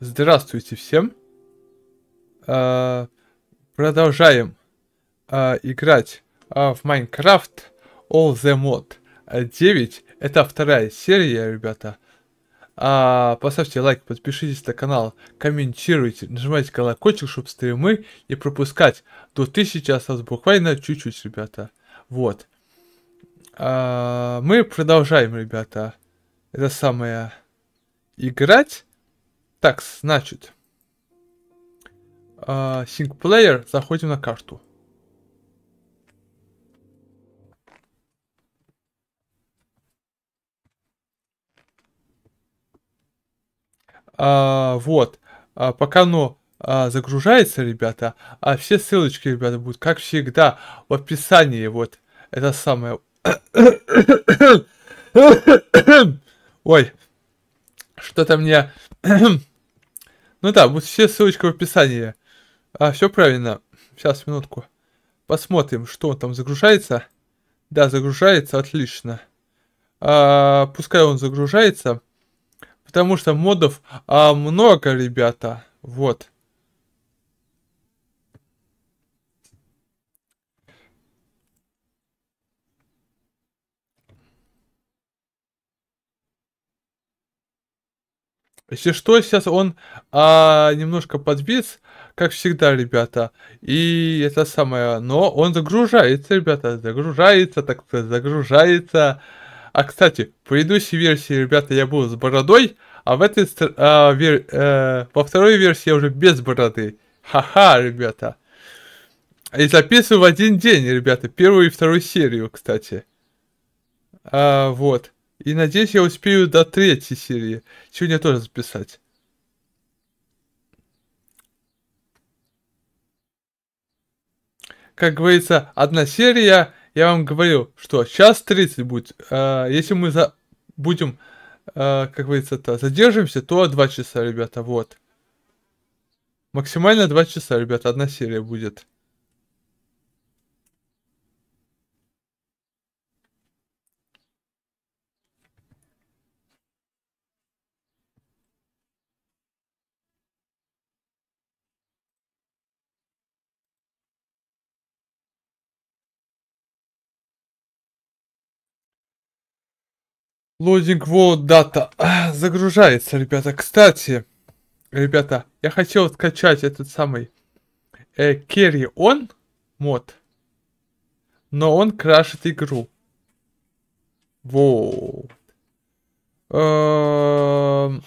Здравствуйте всем. А, продолжаем а, играть а, в Minecraft All the Mod 9. Это вторая серия, ребята. А, поставьте лайк, подпишитесь на канал, комментируйте, нажимайте колокольчик, чтобы стримы не пропускать. До 1000 а осталось буквально чуть-чуть, ребята. Вот. А, мы продолжаем, ребята, это самое играть. Так, значит. А, Синкплеер. Uh, заходим на карту. А, вот, а, пока оно а, загружается, ребята, а все ссылочки, ребята, будут, как всегда, в описании, вот, это самое... Ой, что-то мне ну да, вот все ссылочка в описании. А, все правильно. Сейчас, минутку. Посмотрим, что он там загружается. Да, загружается, отлично. А, пускай он загружается. Потому что модов а, много, ребята. Вот. Если что, сейчас он а, немножко подвис, как всегда, ребята. И это самое. Но он загружается, ребята. Загружается, так сказать, загружается. А, кстати, в предыдущей версии, ребята, я был с бородой. А в этой... А, вер, э, во второй версии я уже без бороды. Ха-ха, ребята. И записываю в один день, ребята. Первую и вторую серию, кстати. А, вот. И надеюсь, я успею до третьей серии. Сегодня тоже записать. Как говорится, одна серия, я вам говорю, что сейчас 30 будет. Э, если мы за... будем, э, как говорится, -то, задержимся, то 2 часа, ребята, вот. Максимально 2 часа, ребята, одна серия будет. Лодинг World Data загружается, ребята. Кстати, ребята, я хотел скачать этот самый э, Carry On мод, но он крашит игру. Воу. Эм...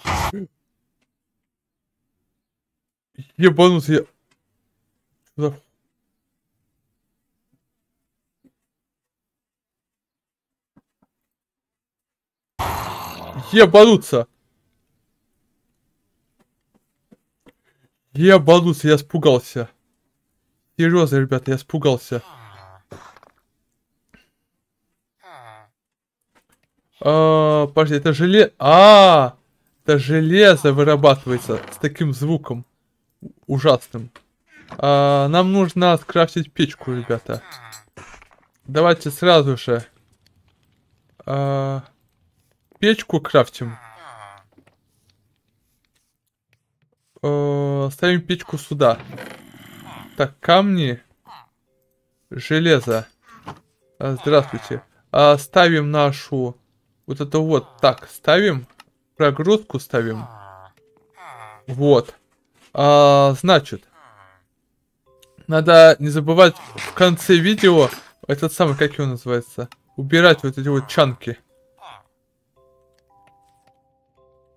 Ебанутый. Что Ебануться! Ебануться, я испугался. Серьезно, ребята, я испугался. А, подожди, это желе... А, это железо вырабатывается с таким звуком ужасным. А, нам нужно скрафтить печку, ребята. Давайте сразу же. А печку крафтим. Э, ставим печку сюда. Так, камни. Железо. А, здравствуйте. А, ставим нашу... Вот это вот так ставим. Прогрузку ставим. Вот. А, значит. Надо не забывать в конце видео этот самый, как его называется, убирать вот эти вот чанки.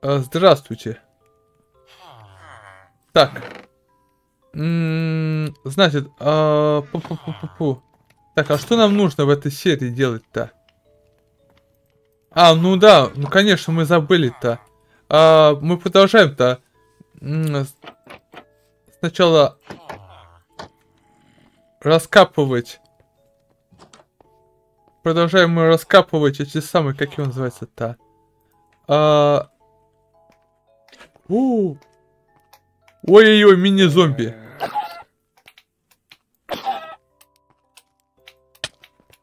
А, здравствуйте. Так. значит, а, так, а что нам нужно в этой серии делать-то? А, ну да, ну конечно, мы забыли-то. А, мы продолжаем-то. Сначала раскапывать. Продолжаем мы раскапывать эти самые, как его называется-то. А, Ой-ой-ой, мини-зомби.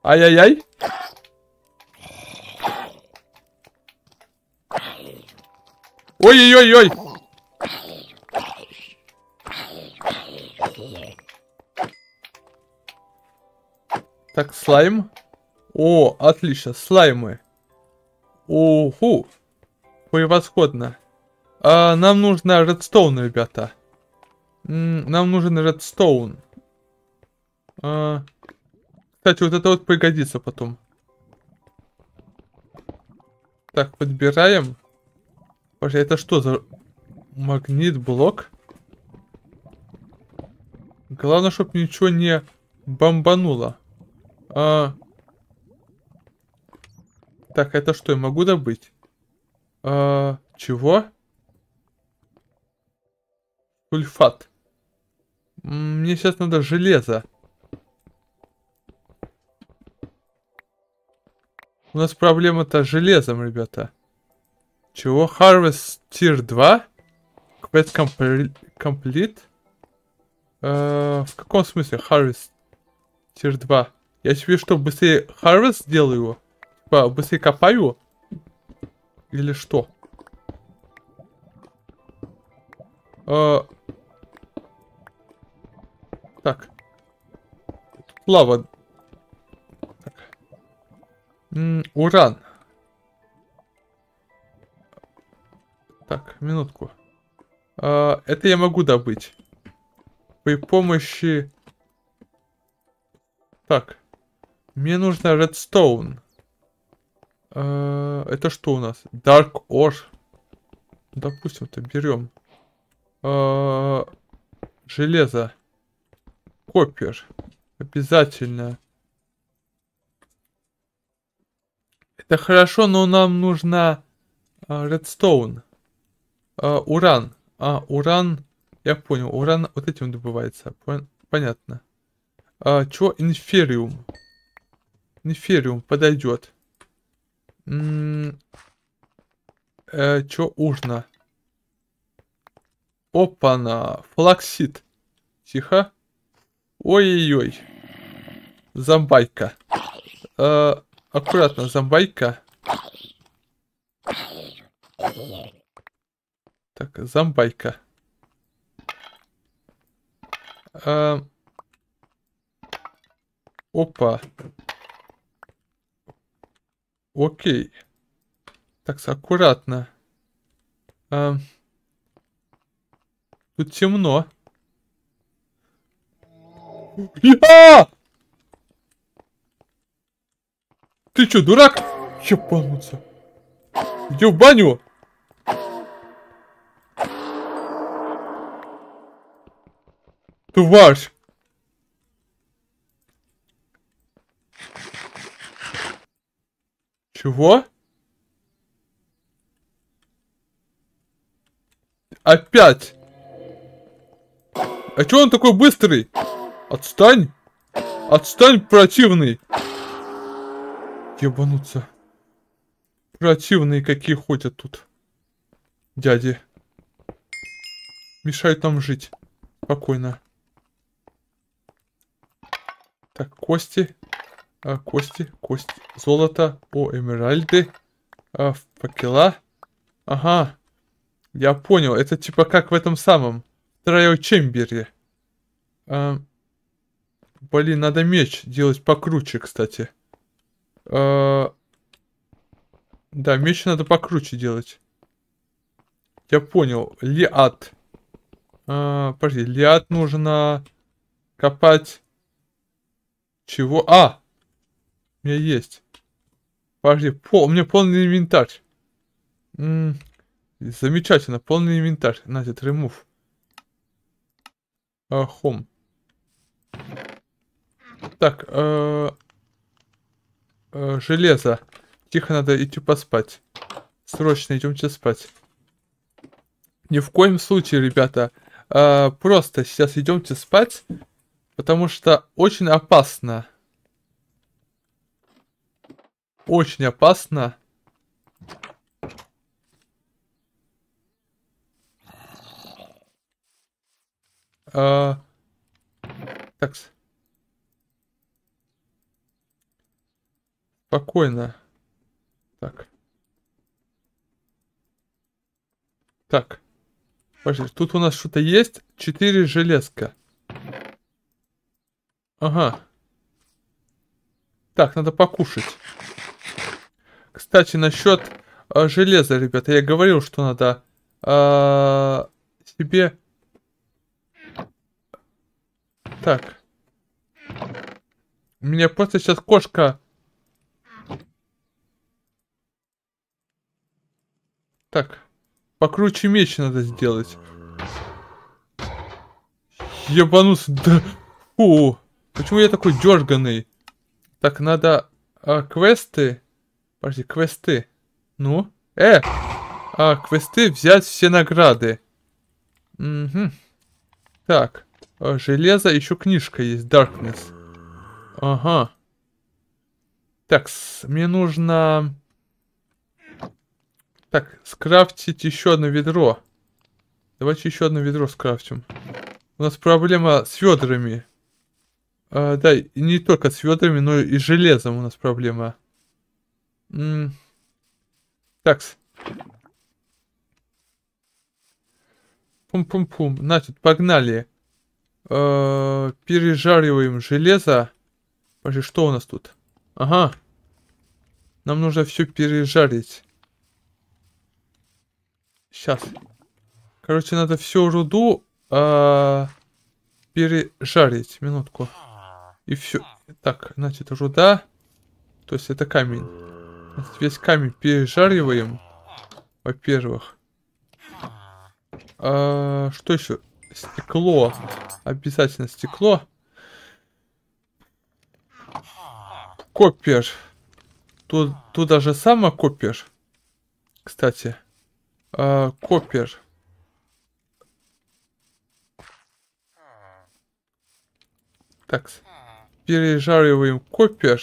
Ай-яй-яй. Ой-ой-ой-ой. Так, слайм. О, отлично, слаймы. Уху. Превосходно. А, нам нужно редстоун, ребята. Нам нужен редстоун. А, кстати, вот это вот пригодится потом. Так, подбираем. Боже, это что за магнит-блок? Главное, чтобы ничего не бомбануло. А... Так, это что, я могу добыть? А... Чего? Сульфат. Мне сейчас надо железо. У нас проблема-то с железом, ребята. Чего? Harvest Tier 2? Quest Complete? Э, в каком смысле Harvest Tier 2? Я тебе что, быстрее Harvest сделаю Типа, быстрее копаю? Или что? Э, так. Лава. Так. уран. Так, минутку. А, это я могу добыть. При помощи... Так. Мне нужно редстоун. А, это что у нас? Dark Ore. Допустим, то берем. А, железо. Копер. Обязательно. Это хорошо, но нам нужна а, редстоун. А, уран. А, уран. Я понял, уран вот этим добывается. Пон понятно. А, чё? Инфериум. Инфериум подойдет. М -м э, чё? Урна. Опа-на. Флаксид. Тихо. Ой-ой-ой. Зомбайка. Э, аккуратно, зомбайка. Так, зомбайка. Э, опа. Окей. Так, аккуратно. Э, тут темно. Я! Ты что, дурак? Ебануться. Иди в баню. Тварь. Чего? Опять. А чё он такой быстрый? Отстань! Отстань, противный! Ебануться. Противные какие ходят тут. Дяди. Мешают нам жить. Спокойно. Так, кости. А, кости, кости. Золото. О, эмеральды. А, факела. Ага. Я понял. Это типа как в этом самом. Троё Чембере. А, Блин, надо меч делать покруче, кстати. А... Да, меч надо покруче делать. Я понял. Лиат. А, подожди, лиат нужно копать... Чего? А! У меня есть. Подожди, пол... у меня полный инвентарь. М -м замечательно, полный инвентарь. Надо, remove. А, так, э э железо. Тихо, надо идти поспать. Срочно идемте спать. Ни в коем случае, ребята. Э просто сейчас идемте спать, потому что очень опасно. Очень опасно. Э, так. -с. Спокойно. Так. Так. Подожди, тут у нас что-то есть. Четыре железка. Ага. Так, надо покушать. Кстати, насчет э, железа, ребята. Я говорил, что надо э, себе... Так. Меня просто сейчас кошка Так, покруче меч надо сделать. Ебанулся, да... Фу, почему я такой дерганый? Так, надо... А, квесты... Подожди, квесты. Ну? Э! А, квесты взять все награды. Угу. Так. А, железо, еще книжка есть, Darkness. Ага. Так, мне нужно... Так, скрафтить еще одно ведро. Давайте еще одно ведро скрафтим. У нас проблема с ведрами. А, да, и не только с ведрами, но и с железом у нас проблема. М так. Пум-пум-пум. Значит, погнали. Э -э пережариваем железо. Подожди, что у нас тут? Ага. Нам нужно все пережарить. Сейчас. Короче, надо всю руду э, пережарить. Минутку. И все. Так, значит, руда. То есть это камень. Значит, весь камень пережариваем. Во-первых. А, что еще? Стекло. Обязательно стекло. Копер. Тут, тут даже сама копер. Кстати. А, Коппер. Так, пережариваем коппер.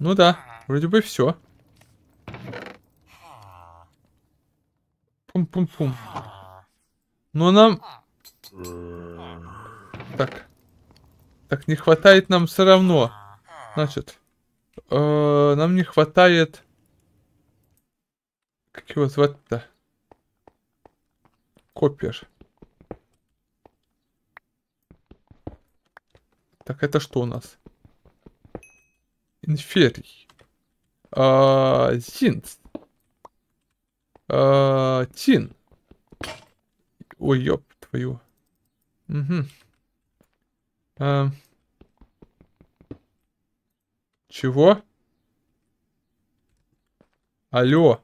Ну да, вроде бы все. Пум-пум-пум. Но ну, а нам... Так. Так, не хватает нам все равно. Значит, э -э нам не хватает... Как его звать-то? Копер. Так, это что у нас? Инферий. А, Зинс. А, Тин. Ой, ёб твою. Угу. А, чего? Алло.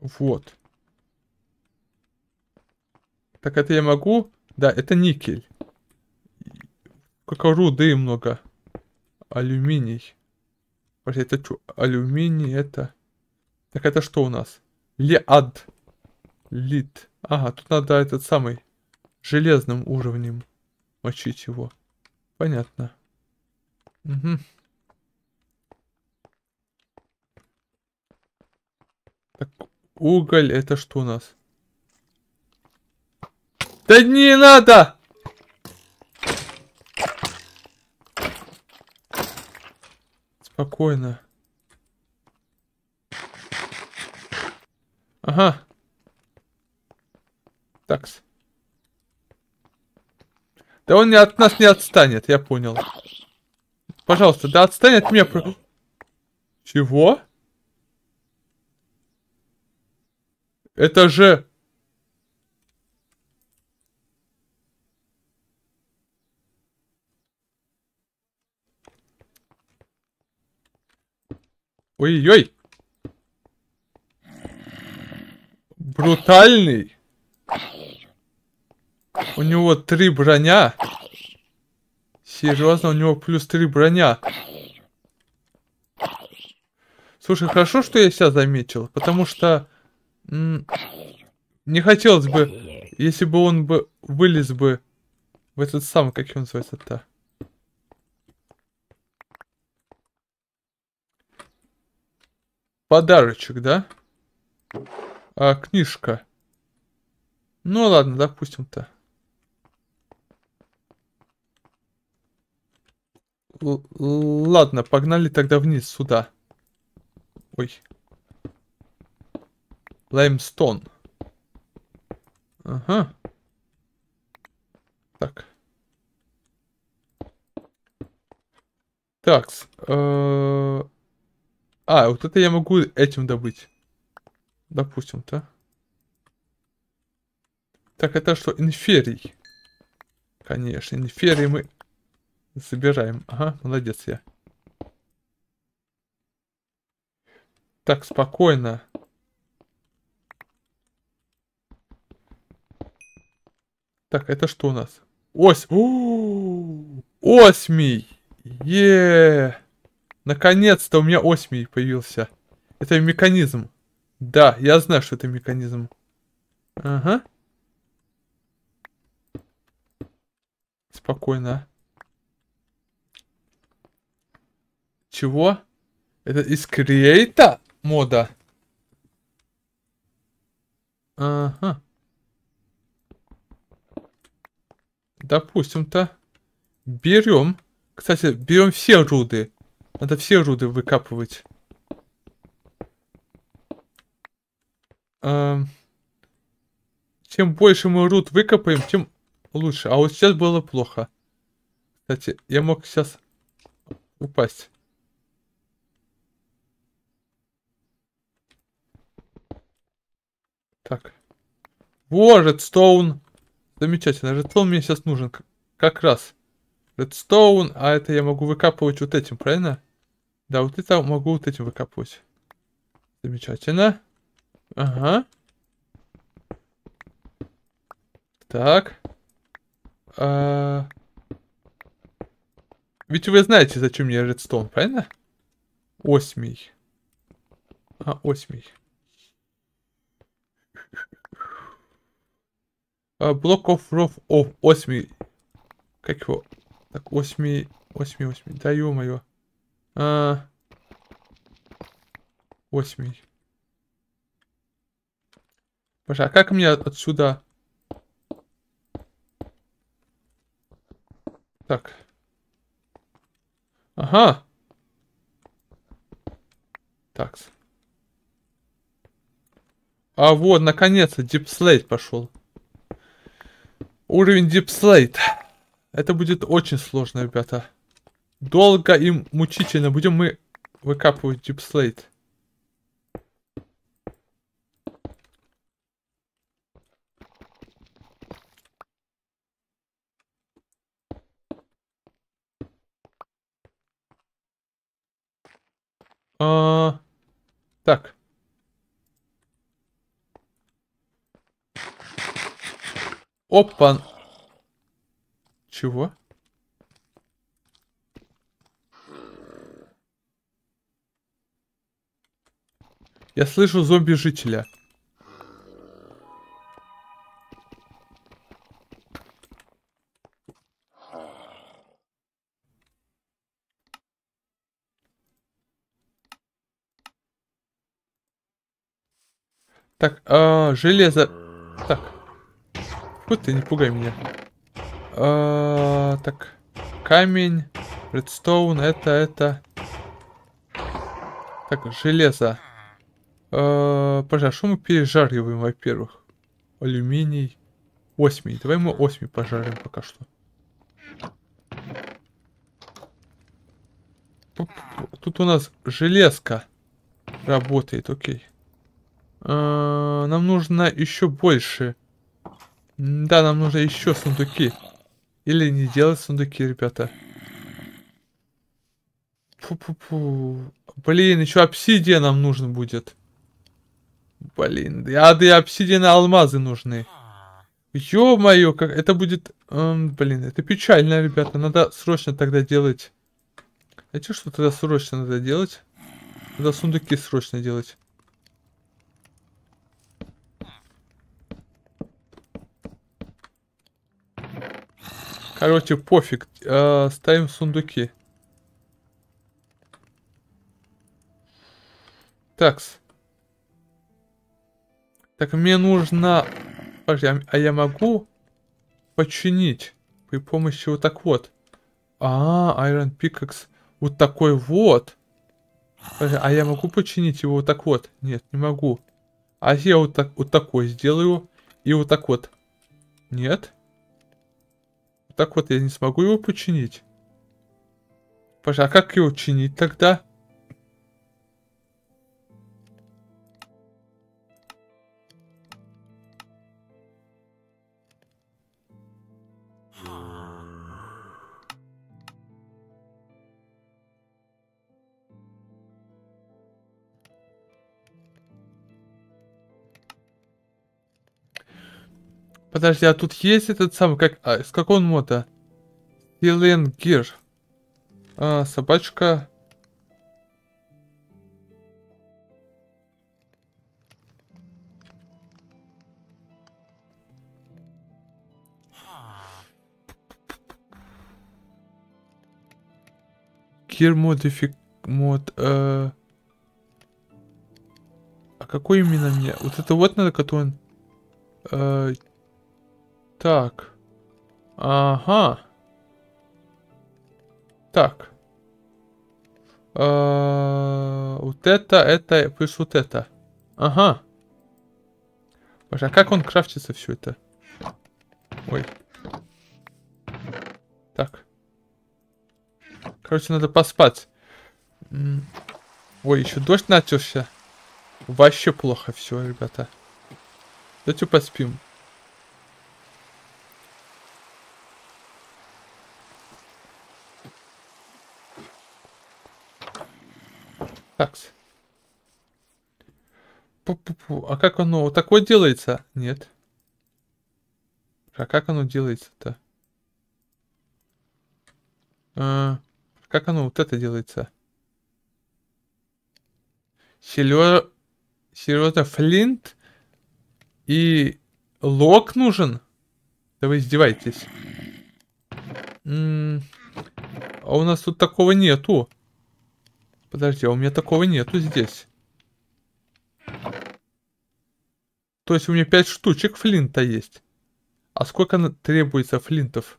Вот. Так это я могу? Да, это никель. Как руды много. Алюминий. Подожди, это что? Алюминий это... Так это что у нас? Лиад. Лид. Ага, тут надо этот самый железным уровнем мочить его. Понятно. Угу. Так, Уголь, это что у нас? Да не надо! Спокойно. Ага. Такс. Да он не от нас не отстанет, я понял. Пожалуйста, да отстанет от меня. Чего? Это же... Ой-ой! Брутальный! У него три броня. Серьезно, у него плюс три броня. Слушай, хорошо, что я себя заметил, потому что не хотелось бы, если бы он бы вылез бы в этот самый, как его называется-то. Подарочек, да? А, книжка. Ну ладно, допустим-то. Ладно, погнали тогда вниз сюда. Ой. Лаймстон. Ага. Так. Такс. Э, а, вот это я могу этим добыть. Допустим, да? Так, это что? Инферий. Конечно, инферий мы собираем. Ага, молодец я. Так, спокойно. Так, это что у нас? Ось. У Осьмий. Е. Наконец-то у меня осьмий появился. Это механизм. Да, я знаю, что это механизм. Ага. Спокойно. Чего? Это из Креейта мода? Ага. Допустим-то. Берем. Кстати, берем все руды. Надо все руды выкапывать. Эм, чем больше мы руд выкопаем, тем лучше. А вот сейчас было плохо. Кстати, я мог сейчас упасть. Так. Вордстоун. Замечательно. Редстоун мне сейчас нужен. Как раз. Редстоун, а это я могу выкапывать вот этим, правильно? Да, вот это могу вот этим выкапывать. Замечательно. Ага. Так. А... Ведь вы знаете, зачем мне редстоун, правильно? Осьмий. А, осьмий. Блок оф ров оф 8. Как его? Так, 8, 8, 8. Да ё-моё. А, 8. Боже, а как мне отсюда? Так. Ага. Так. А вот, наконец-то, дипслейт пошел. Уровень дипслейт. Это будет очень сложно, ребята. Долго и мучительно будем мы выкапывать дипслейт. А, так. Опа. Чего? Я слышу зомби-жителя. Так, а, железо... Так. Фу ты, не пугай меня. А, так, камень, редстоун, это, это. Так, железо. А, пожалуй, что мы пережариваем, во-первых? Алюминий. Осьмий. Давай мы осьмий пожарим пока что. Тут у нас железка работает, окей. А, нам нужно еще больше... Да, нам нужно еще сундуки. Или не делать сундуки, ребята. Пу-пу-пу. Блин, еще обсидия нам нужно будет. Блин, я да и обсидия на алмазы нужны. Ё-моё, как это будет... Эм, блин, это печально, ребята. Надо срочно тогда делать... Знаете, что тогда срочно надо делать? Надо сундуки срочно делать. Короче, пофиг. Э, ставим сундуки. Такс. Так, мне нужно... Подожди, а, а я могу починить при помощи вот так вот? А, Iron Pickaxe. Вот такой вот. Подожди, а я могу починить его вот так вот? Нет, не могу. А я вот, так, вот такой сделаю. И вот так вот. Нет. Так вот, я не смогу его починить. Пожалуйста, а как его чинить тогда? Подожди, а тут есть этот самый, как, а, с какого он мода? Пеленгир. А, собачка. Gear модифик... мод... Э... А какой именно мне? Вот это вот надо, который он... Э, так. Ага. Так. Э вот это, это, плюс вот это. Ага. Боже, а как он крафтится все это? Ой. Так. Короче, надо поспать. Ой, еще дождь начался. Вообще плохо все, ребята. Давайте поспим. Так. Пу -пу -пу. А как оно? Вот так вот делается? Нет. А как оно делается-то? А, как оно вот это делается? Серьезно, Серьезно флинт и лок нужен? Да вы издеваетесь. М -м а у нас тут такого нету. Подожди, а у меня такого нету здесь. То есть у меня 5 штучек флинта есть. А сколько требуется флинтов?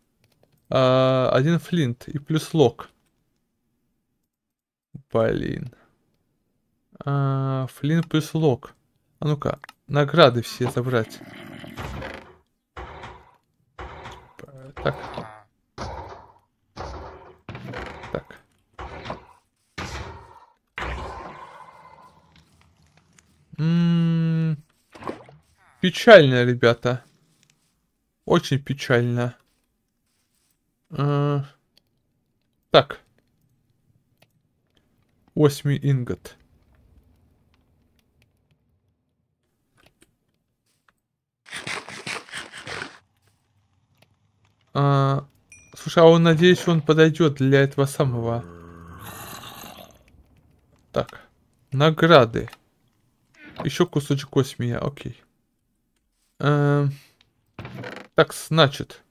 А, один флинт и плюс лог. Блин. А, флинт плюс лог. А ну-ка, награды все забрать. Так. М-м-м. печально, ребята. Очень печально. Э, так. Восьми ингот. А, слушай, а он, надеюсь, он подойдет для этого самого. Так, награды. Еще кусочек осьмия, окей. Э так, значит.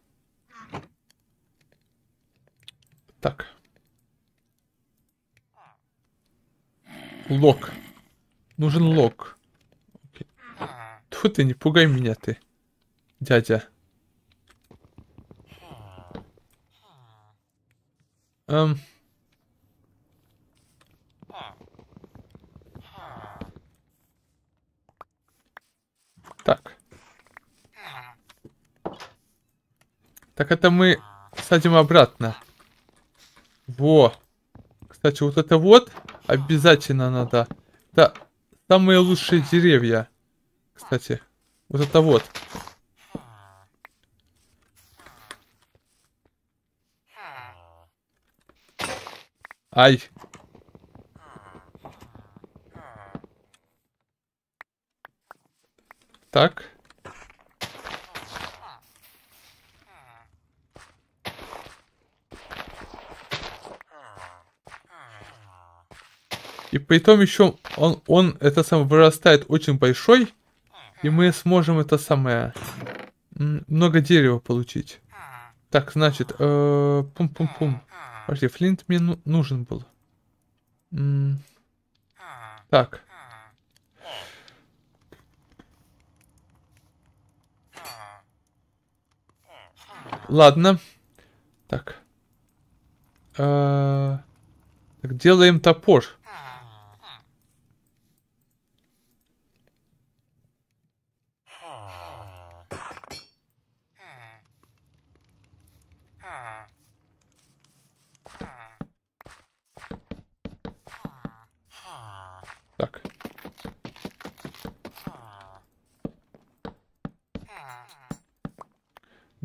Так. Лок. Нужен лок. Тут ты, не пугай меня ты, дядя. Эм... Так. Так это мы садим обратно. Во. Кстати, вот это вот обязательно надо. Это самые лучшие деревья. Кстати, вот это вот. Ай. Так. И при том еще он, он это сам вырастает очень большой. И мы сможем это самое... Много дерева получить. Так, значит... Э, пум-пум-пум. Э, Подожди, Флинт мне ну, нужен был. М так. Ладно. Так. А, так, делаем топор.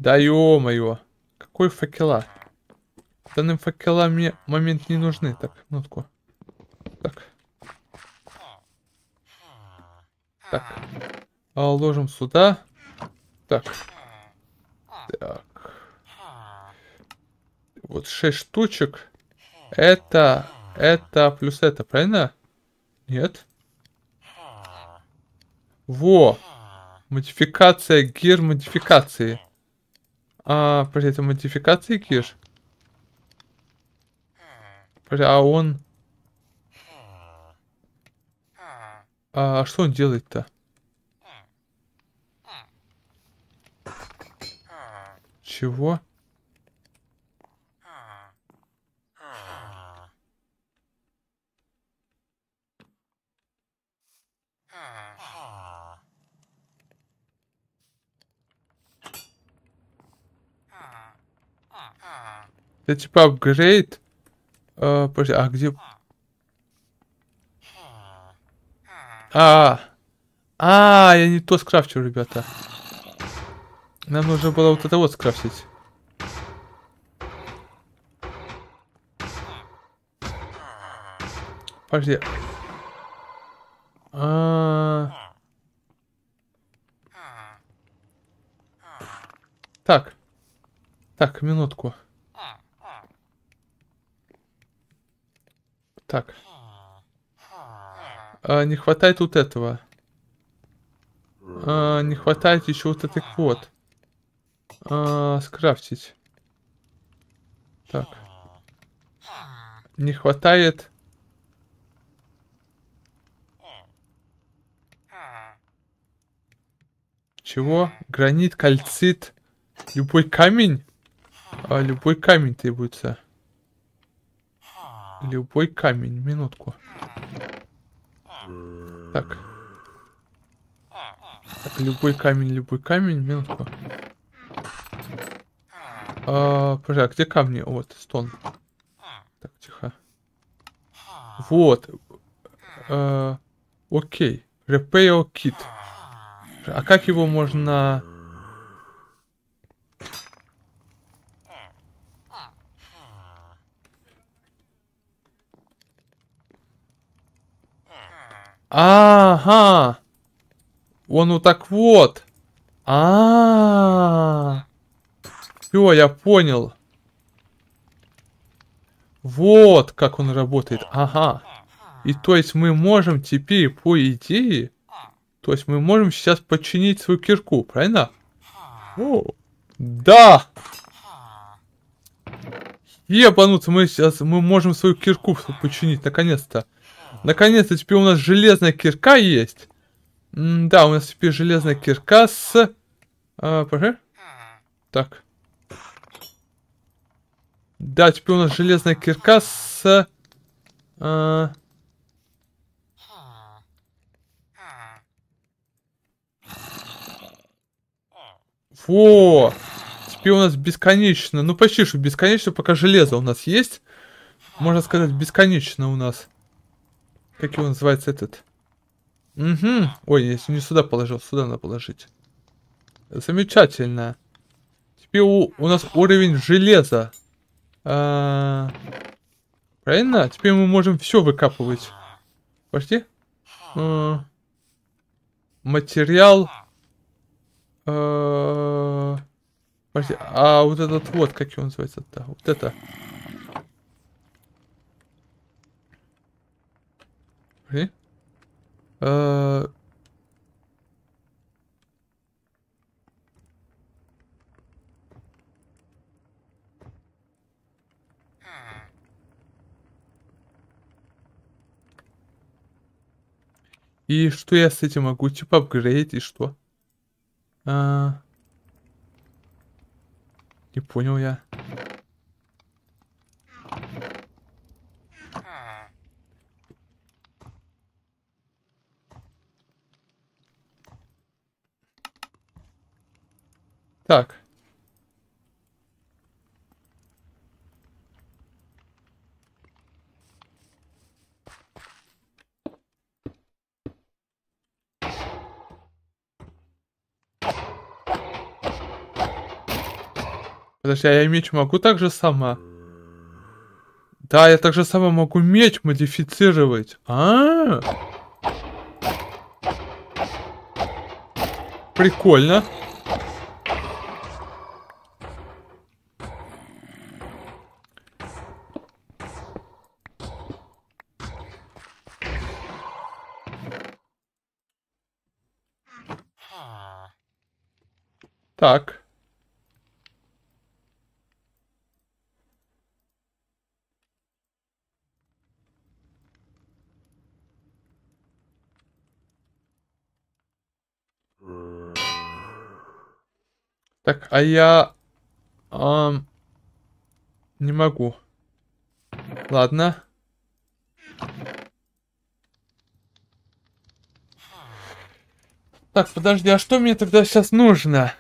Да ё-моё. Какой факела? Данным факела мне момент не нужны. Так, минутку. Так. Так. А, ложим сюда. Так. Так. Вот шесть штучек. Это, это, плюс это, правильно? Нет. Во! Модификация гир модификации. А, подожди, это модификации киш? Подожди, а он... А, а что он делает-то? Чего? Это типа апгрейд? А, подожди, а где... А, а, я не то скрафтил, ребята. Нам нужно было вот это вот скрафтить. Подожди. А... Так. Так, минутку. Так. А, не хватает вот этого. А, не хватает еще вот этих вот. А, скрафтить. Так. Не хватает... Чего? Гранит, кальцит. Любой камень? А, любой камень требуется. Любой камень, минутку. Так. Так, любой камень, любой камень, минутку. А, пожалуй, где камни? Вот, стон. Так, тихо. Вот. А, окей. Repair kit. А как его можно Ага. Он вот так вот. А, Все, я понял. Вот как он работает. Ага. И то есть мы можем теперь, по идее, то есть мы можем сейчас починить свою кирку, правильно? О, да! Ебануться, мы сейчас, мы можем свою кирку починить, наконец-то. Наконец-то теперь у нас железная кирка есть. М да, у нас теперь железная кирка с... А, Так. Да, теперь у нас железная кирка с... А... Во! Теперь у нас бесконечно. Ну, почти что бесконечно, пока железо у нас есть. Можно сказать, бесконечно у нас. Как его называется этот? Угу. Ой, если не сюда положил, сюда надо положить. Замечательно. Теперь у, у нас уровень железа. А, правильно? Теперь мы можем все выкапывать. Пошли. А, материал. А, подожди, а вот этот вот, как его называется? Да, вот это. Okay. Äh. И что я с этим могу? Типа апгрейдить и что? А... Не понял я. Так. Подожди, а я меч могу так же сама? Да, я так же сама могу меч модифицировать. А, -а, -а. Прикольно. Так. Так, а я... Эм, не могу. Ладно. Так, подожди, а что мне тогда сейчас нужно?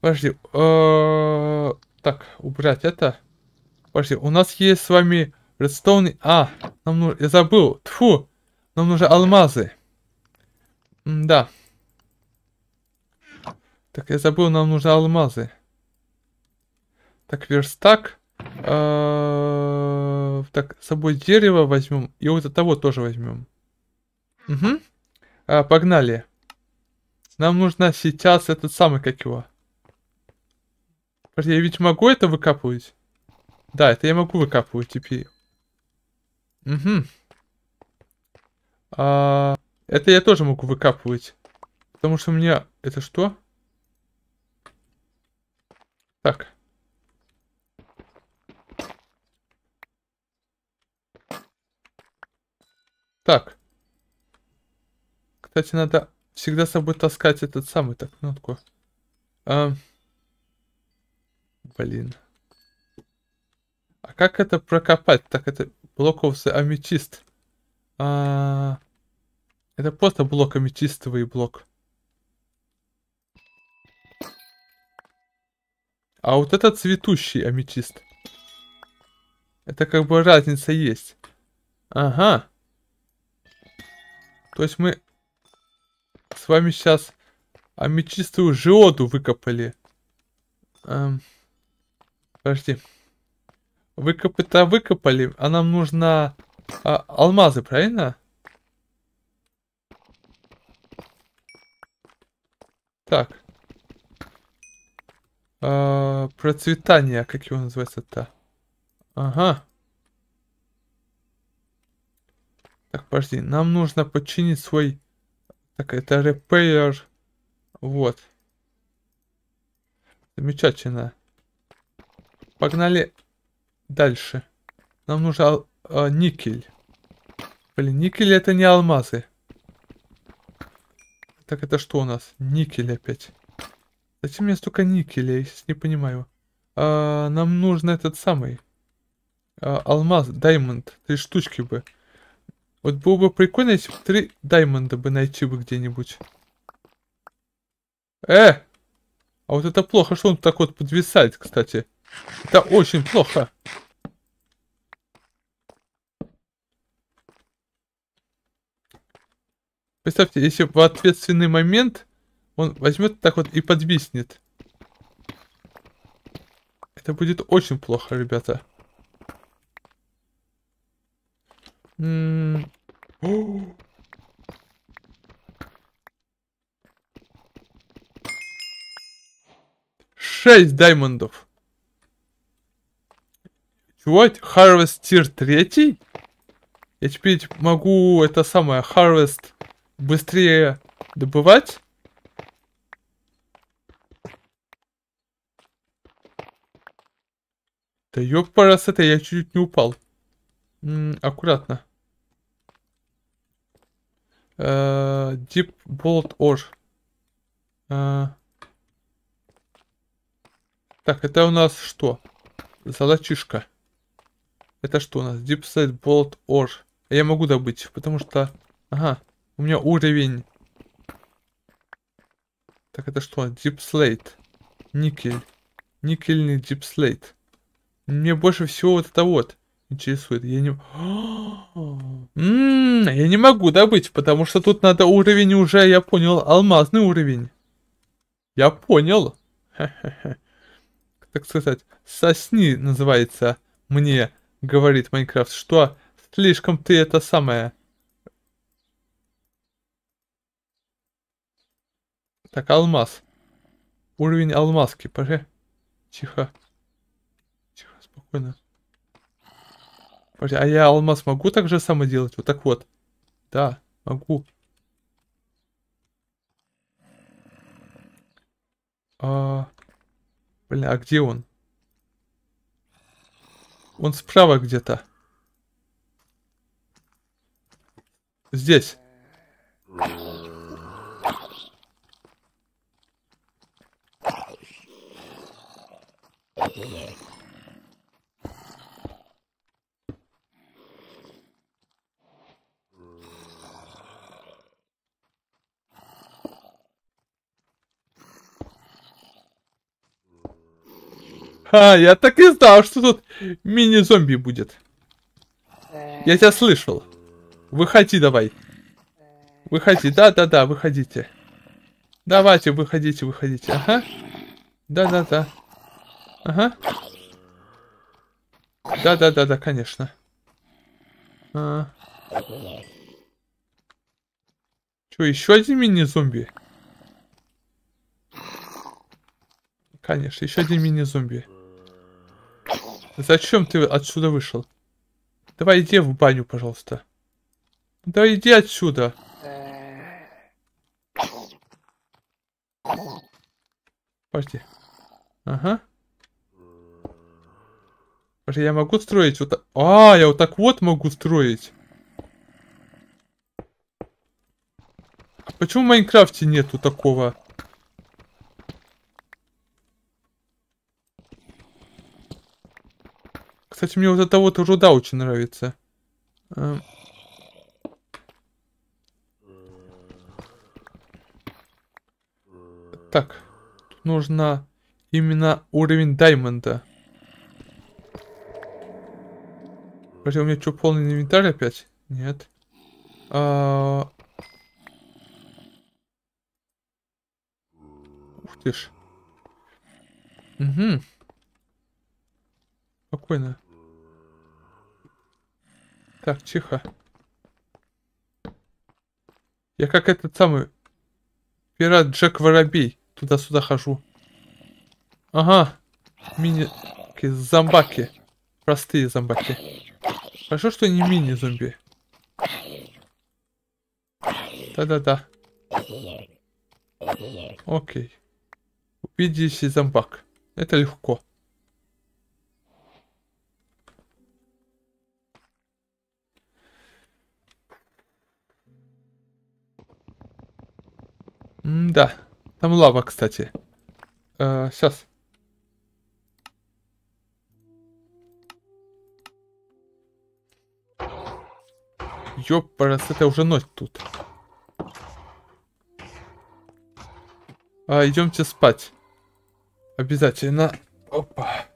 Подожди. Э, так, убрать это. Подожди, у нас есть с вами редстоун. А, нам нужно... Я забыл. Тфу. Нам нужны алмазы. да. Так, я забыл, нам нужны алмазы. Так, верстак. Э, так, с собой дерево возьмем. И вот этого тоже возьмем. Угу. погнали. Нам нужно сейчас этот самый, как его. Подожди, я ведь могу это выкапывать? Да, это я могу выкапывать теперь. Угу. А, это я тоже могу выкапывать. Потому что у меня... Это что? Так. Так. Кстати, надо всегда с собой таскать этот самый так, ну А... Блин. А как это прокопать? Так это блоковцы аметист. А... Это просто блок аметистовый блок. А вот это цветущий аметист. Это как бы разница есть. Ага. То есть мы с вами сейчас аметистую жиоду выкопали. Эм... Подожди. Выкопы-то выкопали, а нам нужно а, алмазы, правильно? Так. А, процветание, как его называется-то? Ага. Так, подожди, нам нужно починить свой... Так, это repair. Вот. Замечательно. Погнали дальше. Нам нужен ал а, никель. Блин, никель это не алмазы. Так это что у нас? Никель опять. Зачем мне столько никеля? Я сейчас не понимаю. А, нам нужен этот самый. А, алмаз, даймонд. Три штучки бы. Вот было бы прикольно, если бы три даймонда бы найти бы где-нибудь. Э! А вот это плохо, что он так вот подвисает, кстати. Это очень плохо. Представьте, если в ответственный момент он возьмет так вот и подвиснет. Это будет очень плохо, ребята. Шесть даймондов. What? Harvest Tier 3? Я теперь могу это самое, Harvest быстрее добывать? Да ёб раз это, я чуть-чуть не упал. М -м, аккуратно. Э -э, deep Bolt Ore. так, это у нас что? Золотишко. Это что у нас? Deepset Bolt Ore. Я могу добыть, потому что... Ага, у меня уровень... Так, это что? Deep Slate. Никель. Никельный Deep Slate. Мне больше всего вот это вот интересует. Я не... М м-м, я не могу добыть, потому что тут надо уровень уже, я понял, алмазный уровень. Я понял. Ха Так сказать, сосни называется мне говорит Майнкрафт, что слишком ты это самое. Так, алмаз. Уровень алмазки, пожалуйста. Тихо. Тихо, спокойно. Подожди, а я алмаз могу так же само делать? Вот так вот. Да, могу. А... Блин, а где он? Он справа где-то. Здесь. А, я так и знал, что тут мини-зомби будет. Я тебя слышал. Выходи давай. Выходи, да-да-да, выходите. Давайте, выходите, выходите. Ага. Да-да-да. Ага. Да-да-да-да, конечно. А. Что, еще один мини-зомби? Конечно, еще один мини-зомби. Зачем ты отсюда вышел? Давай иди в баню, пожалуйста. Да иди отсюда. Пошли. Ага. Пошли, я могу строить вот так. А, я вот так вот могу строить. А почему в Майнкрафте нету такого? Кстати, мне вот этого вот руда очень нравится. Э, так, тут нужно именно уровень даймонда. Подожди, у меня что, полный инвентарь опять? Нет. А... Ух ты ж. Угу. Спокойно. Так, тихо. Я как этот самый пират Джек Воробей. Туда-сюда хожу. Ага. Мини-зомбаки. Простые зомбаки. Хорошо, что не мини-зомби. Да-да-да. Окей. Убить 10 зомбак. Это легко. М да. Там лава, кстати. Э, сейчас. Ёпарас, это уже ночь тут. А, идемте спать. Обязательно. Опа.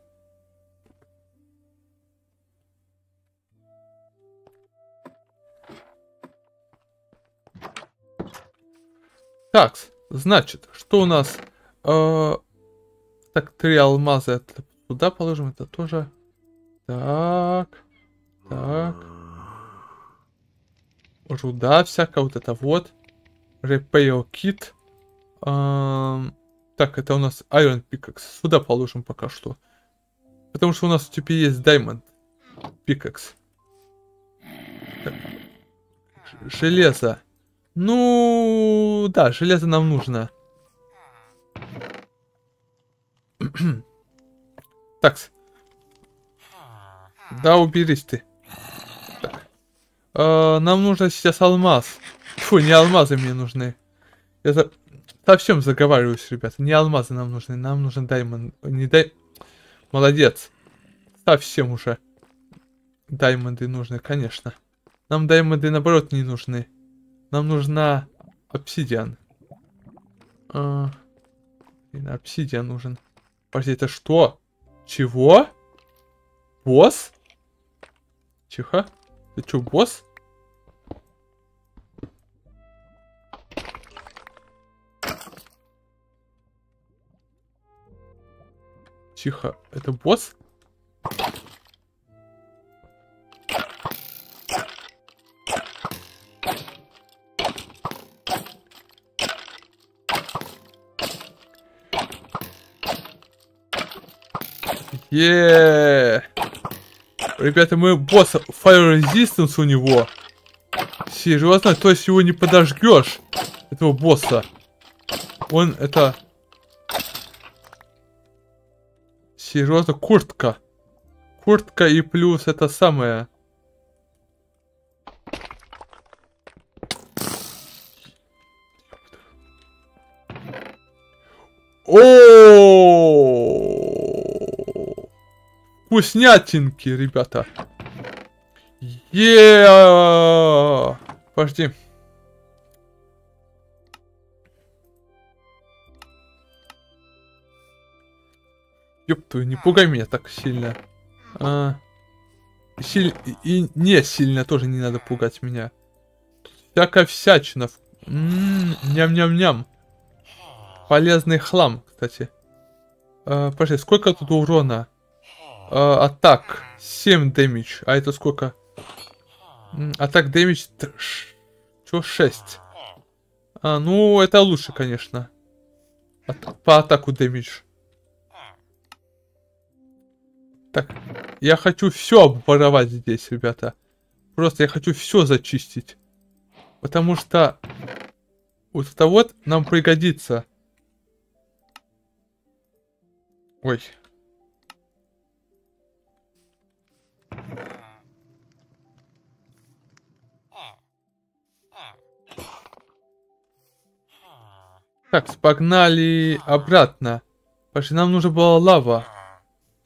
Так, значит, что у нас? Э, так, три алмаза это туда положим, это тоже. Так, так. Руда всякая, вот это вот. Repair kit. Э, так, это у нас Iron Pickaxe. Сюда положим пока что. Потому что у нас теперь есть Diamond Pickaxe. Так. Железо. Ну, да, железо нам нужно. Такс. Да, уберись ты. Так. Э, нам нужно сейчас алмаз. Фу, не алмазы мне нужны. Я за... совсем заговариваюсь, ребята. Не алмазы нам нужны, нам нужен даймонд. Не дай... Молодец. Совсем уже. Даймонды нужны, конечно. Нам даймонды, наоборот, не нужны. Нам нужна обсидиан. А, обсидиан нужен. Подожди, это что? Чего? Босс? Тихо. Ты чё, босс? Тихо, это босс? Еее. Ребята, мы босс Fire Resistance у него. Серьезно? То есть его не подожгешь, этого босса. Он это... Серьезно, куртка. Куртка и плюс это самое. О! Вкуснятинки, ребята. Еее! Подожди. Ёпту, не пугай меня так сильно. А, силь... И не сильно тоже не надо пугать меня. Тут всякая всячина. М-м, ням-ням-ням. Полезный хлам, кстати. А, подожди, сколько тут урона? А, атак 7 дэмидж. А это сколько? Атак дэмидж... Чё, 6? А, ну, это лучше, конечно. Ат по атаку дэмидж. Так, я хочу все обворовать здесь, ребята. Просто я хочу все зачистить. Потому что вот это вот нам пригодится. Ой, Так, погнали обратно. Потому нам нужна была лава.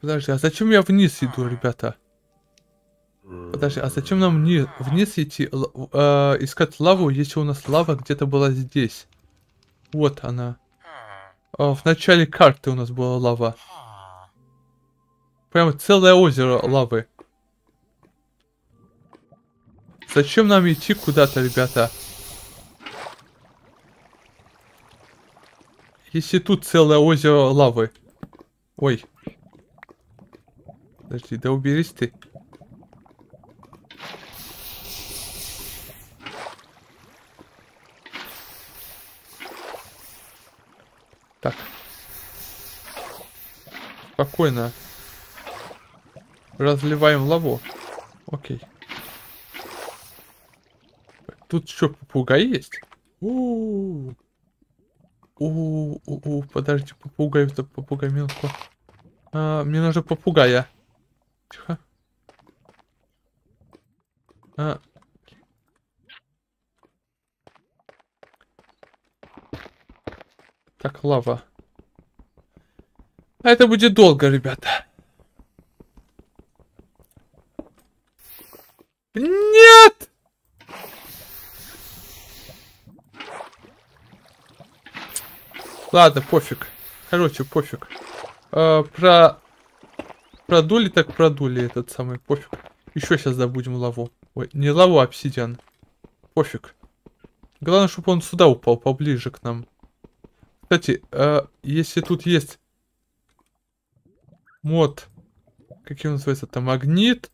Подожди, а зачем я вниз иду, ребята? Подожди, а зачем нам вниз, вниз идти, э, искать лаву, если у нас лава где-то была здесь? Вот она. О, э, в начале карты у нас была лава. Прямо целое озеро лавы. Зачем нам идти куда-то, ребята? Если тут целое озеро лавы. Ой. Подожди, да уберись ты. Так. Спокойно. Разливаем лаву. Окей. Okay. Тут еще попугай есть? У -у -у. У -у -у. Подожди, попугай, это попугай мелко. А, мне нужно попугая. Тихо. А. Так, лава. А это будет долго, ребята. Ладно, пофиг. Короче, пофиг. Э, про... Продули так продули этот самый, пофиг. Еще сейчас добудем лаву. Ой, не лаву, а обсидиан. Пофиг. Главное, чтобы он сюда упал, поближе к нам. Кстати, э, если тут есть мод, как он называется, это магнит.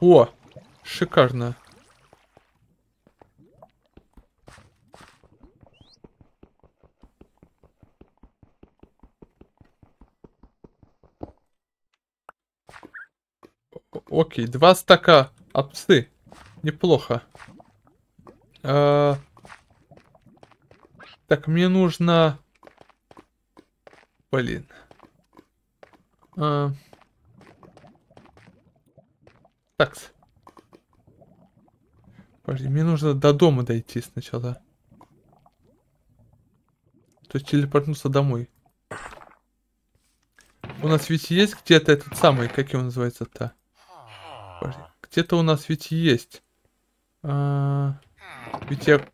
О, шикарно. Окей, два стака. Апсы. Неплохо. А... Так, мне нужно... Блин. А... Так. Подожди, мне нужно до дома дойти сначала. То есть телепортнуться домой. У нас ведь есть где-то этот самый, как его называется-то? А. Где-то у нас ведь есть. А, ведь я...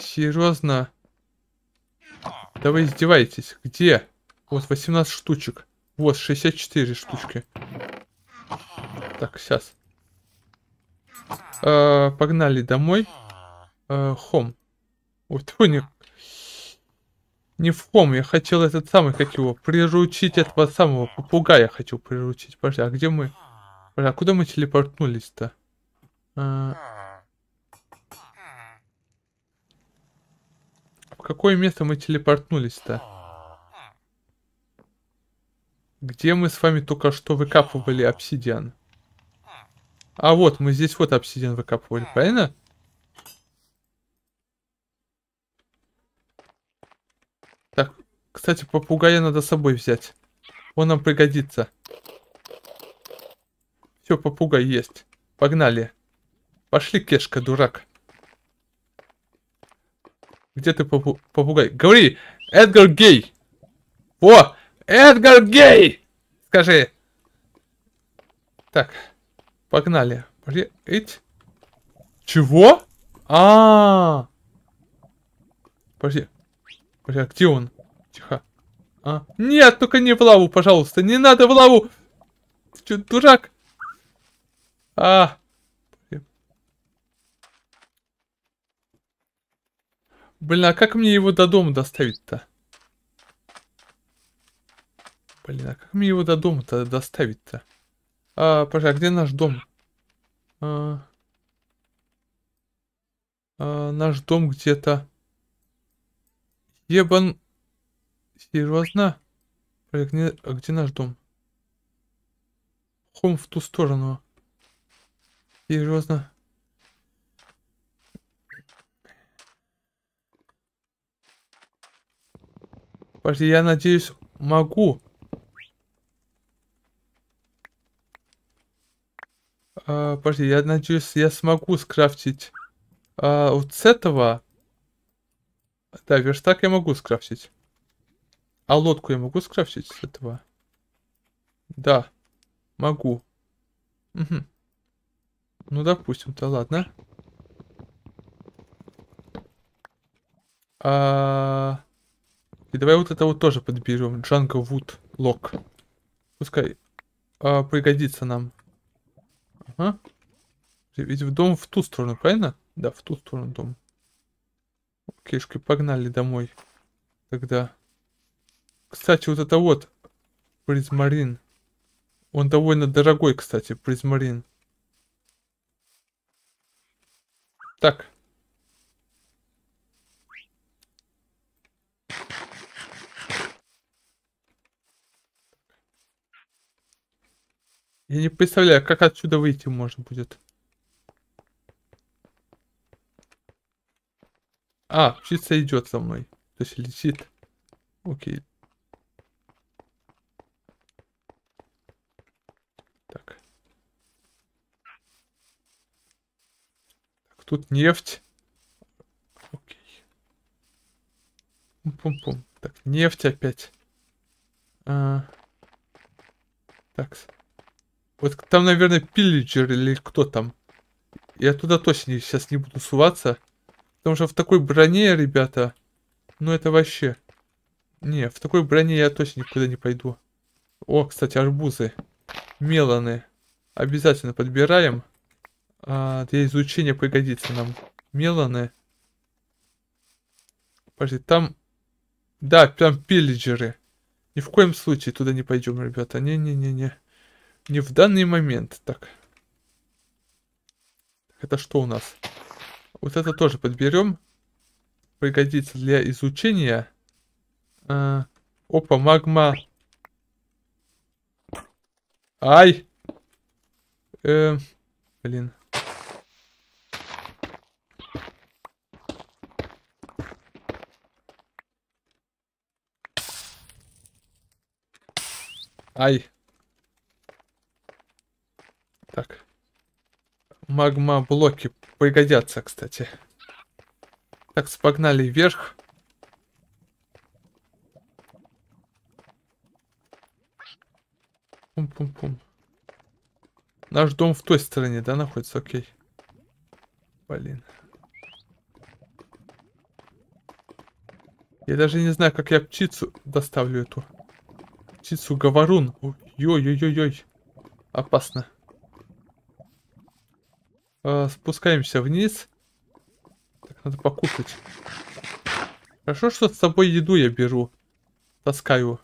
Серьезно? Да вы издеваетесь. Где? Вот 18 штучек. Вот 64 штучки. Так, сейчас. А, погнали домой. А, хом. Ой, твой не... Не в ком, я хотел этот самый, как его, приручить этого самого попугая хочу приручить. Пожалуйста. а где мы? Подожди, а куда мы телепортнулись-то? А... В какое место мы телепортнулись-то? Где мы с вами только что выкапывали обсидиан? А вот, мы здесь вот обсидиан выкапывали, правильно? Кстати, попугая надо с собой взять. Он нам пригодится. Все, попугай есть. Погнали. Пошли, кешка, дурак. Где ты, попу попугай? Говори! Эдгар Гей! О! Эдгар Гей! Скажи! Так, погнали. Блять, Чего? А, -а, а Подожди. Подожди, где он? Тихо. А? Нет, только не в лаву, пожалуйста. Не надо в лаву. Ты что, дурак? А. Блин, а как мне его до дома доставить-то? Блин, а как мне его до дома-то доставить-то? А, пожалуйста, где наш дом? А, а, наш дом где-то... Ебан... Серьезно? А, а где наш дом? Хом в ту сторону. Серьезно? Пошли, я надеюсь, могу. А, пошли, я надеюсь, я смогу скрафтить. А, вот с этого... Да, верстак я могу скрафтить. А лодку я могу скрафтить с этого? Да, могу. Угу. Ну, допустим-то, ладно. А... И давай вот это вот тоже подберем. Джанго Вуд Лок. Пускай а, пригодится нам. Ага. Ведь в дом в ту сторону, правильно? Да, в ту сторону дом. Окейшки, погнали домой. Тогда... Кстати, вот это вот призмарин. Он довольно дорогой, кстати, призмарин. Так. Я не представляю, как отсюда выйти можно будет. А, птица идет со мной. То есть летит. Окей. Тут нефть. Окей. Пум-пум. Так, нефть опять. А... Так. Вот там, наверное, пиллиджер или кто там. Я туда точно сейчас не буду суваться. Потому что в такой броне, ребята, ну это вообще... Не, в такой броне я точно никуда не пойду. О, кстати, арбузы. Меланы. Обязательно подбираем а, для изучения пригодится нам. Меланы. Подожди, там... Да, там пиллиджеры. Ни в коем случае туда не пойдем, ребята. Не-не-не-не. Не в данный момент. Так. Это что у нас? Вот это тоже подберем. Пригодится для изучения. А, опа, магма. Ай! Э, блин. Ай. Так. Магма-блоки пригодятся, кстати. Так, спогнали вверх. Пум-пум-пум. Наш дом в той стороне, да, находится? Окей. Блин. Я даже не знаю, как я птицу доставлю эту птицу говорун. Ой-ой-ой-ой. Опасно. Э, спускаемся вниз. Так, надо покушать. Хорошо, что с собой еду я беру. Таскаю.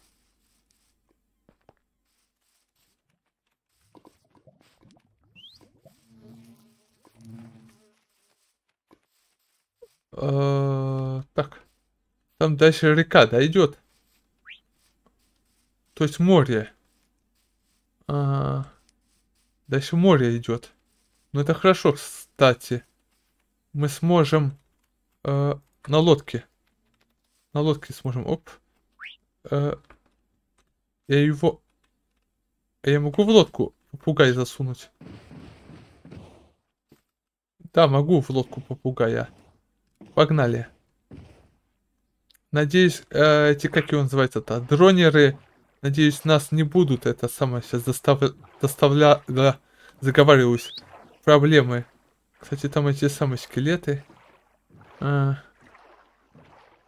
А, так. Там дальше река, да, идет? То есть море. А, дальше море идет. Но ну, это хорошо, кстати. Мы сможем э, на лодке. На лодке сможем. Оп. Э, я его... А я могу в лодку попугай засунуть? Да, могу в лодку попугая. Погнали. Надеюсь, э, эти, как его называется-то, дронеры Надеюсь, нас не будут это самое сейчас достав... доставля... Да, заговариваюсь. Проблемы. Кстати, там эти самые скелеты. А...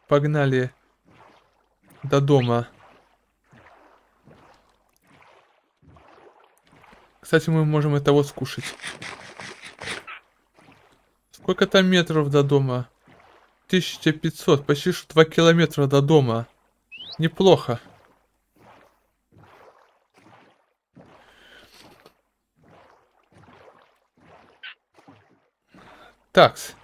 Погнали до дома. Кстати, мы можем это вот скушать. Сколько там метров до дома? 1500, почти что 2 километра до дома. Неплохо. Такс.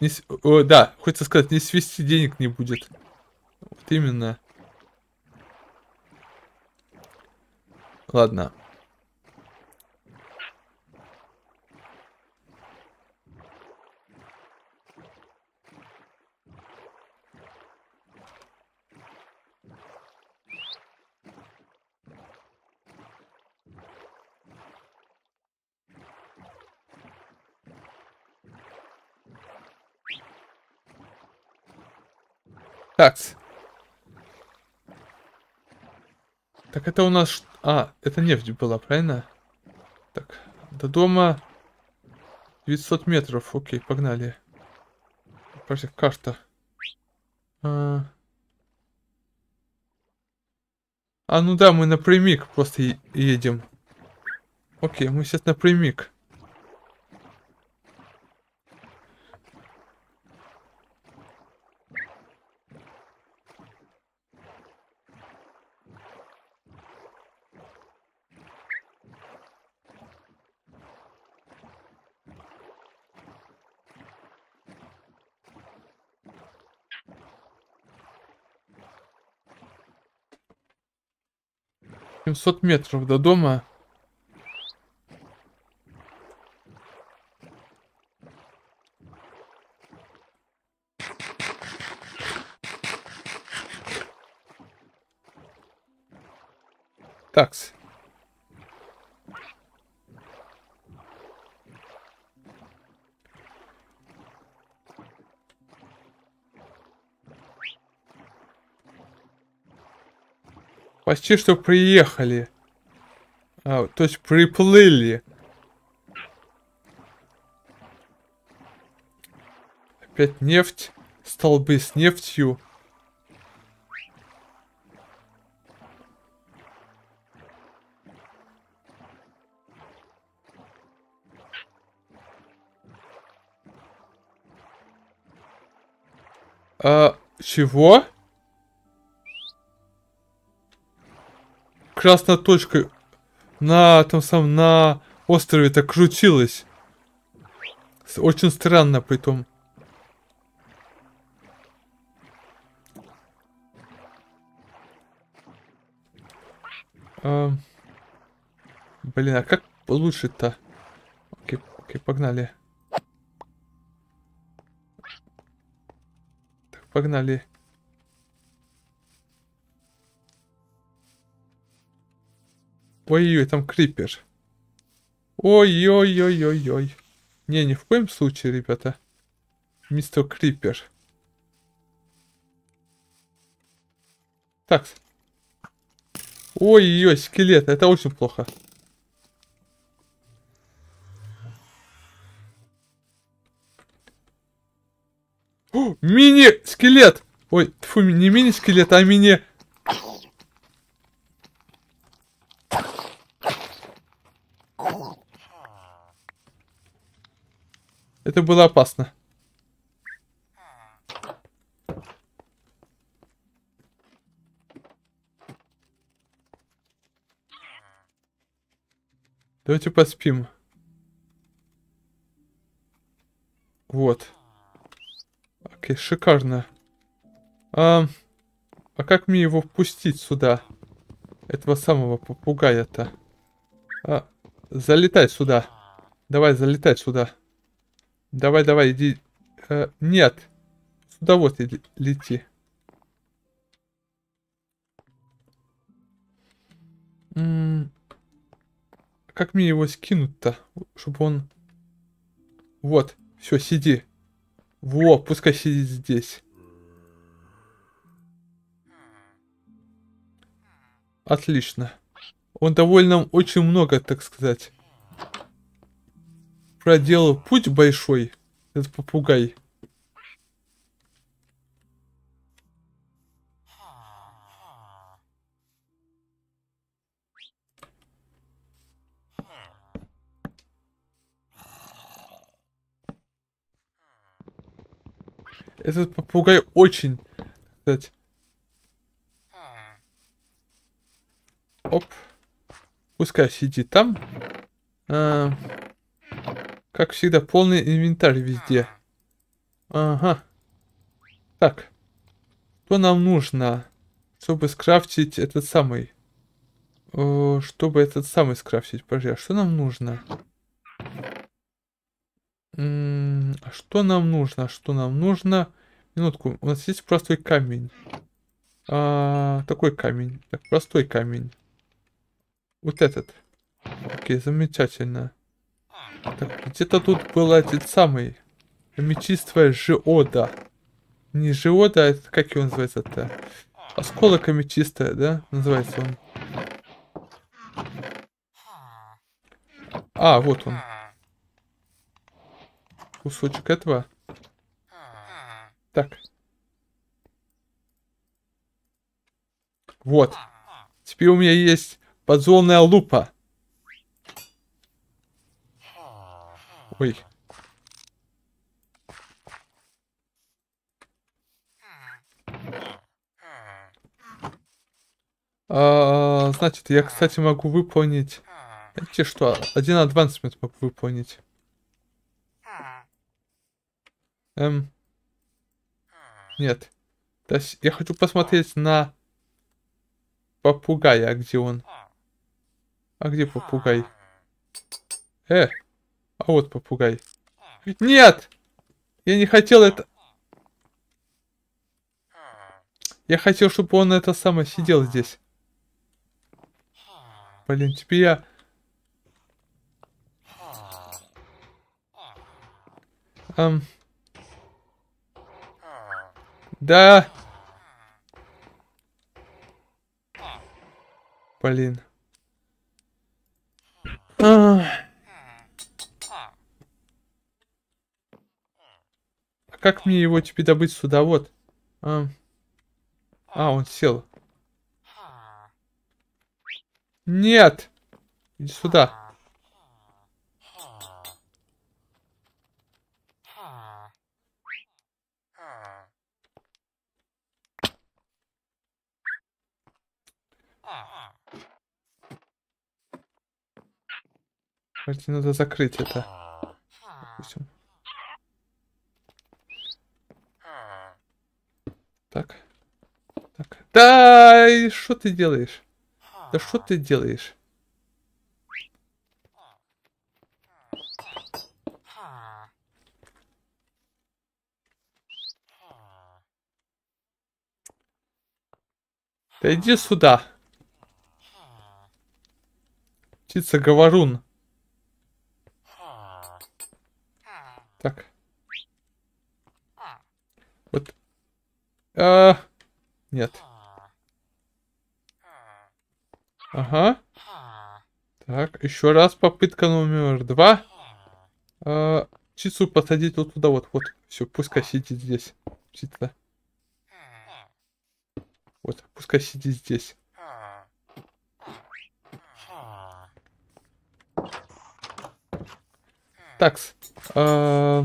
Не с... О, да, хочется сказать, не свести денег не будет. Вот именно. Ладно. Это у нас... А, это нефть была, правильно? Так, до дома 900 метров. Окей, погнали. Против карта. А... а, ну да, мы напрямик просто едем. Окей, мы сейчас напрямик. 600 метров до дома почти что приехали. А, то есть приплыли. Опять нефть. Столбы с нефтью. А, чего? красная точка на там самом на острове так крутилась. Очень странно при том. А, блин, а как лучше-то? Окей, окей, погнали. Так, погнали. Ой-ой-ой, там крипер. Ой-ой-ой-ой-ой. Не, ни в коем случае, ребята. Мистер Крипер. Так. Ой-ой, скелет, это очень плохо. Мини-скелет! Ой, тьфу, не мини-скелет, а мини... Это было опасно. Давайте поспим. Вот. Окей, шикарно. А, а как мне его впустить сюда? Этого самого попугая-то. А, залетай сюда. Давай, залетай сюда. Давай, давай, иди. Э, нет. С удовольствием лети. М -м как мне его скинуть-то? Чтобы он... Вот, все, сиди. Во, пускай сидит здесь. Отлично. Он довольно очень много, так сказать проделал путь большой. Этот попугай. Этот попугай очень, кстати. Оп. Пускай сидит там. А, как всегда, полный инвентарь везде. Ага. Так. Что нам нужно, чтобы скрафтить этот самый... чтобы этот самый скрафтить? Подожди, а что нам нужно? А что нам нужно? Что нам нужно? Минутку. У нас есть простой камень. А, такой камень. Так, простой камень. Вот этот. Окей, замечательно. Так, где-то тут был этот самый. Мечистая Жиода. Не Жиода, а это, как его называется-то? Осколок Амечистая, да? Называется он. А, вот он. Кусочек этого. Так. Вот. Теперь у меня есть подзорная лупа. Ой. А, значит, я, кстати, могу выполнить... Знаете что? Один адвансмент могу выполнить. Эм. Нет. Я хочу посмотреть на попугая, где он. А где попугай? Э! А вот попугай. Нет! Я не хотел это... Я хотел, чтобы он это самое сидел здесь. Блин, теперь я... Эм... Да! Блин. А как мне его теперь добыть сюда? Вот. А, а он сел. Нет! Иди сюда. Кстати, надо закрыть это. Допустим. Так. Так. Да, что ты делаешь? Да что ты делаешь? Да иди сюда. Птица-говорун. А... Нет. Ага. Так, еще раз попытка номер два. А, птицу посадить вот туда вот. Вот, все, пускай сидит здесь. Птица. Вот, пускай сидит здесь. Такс. А...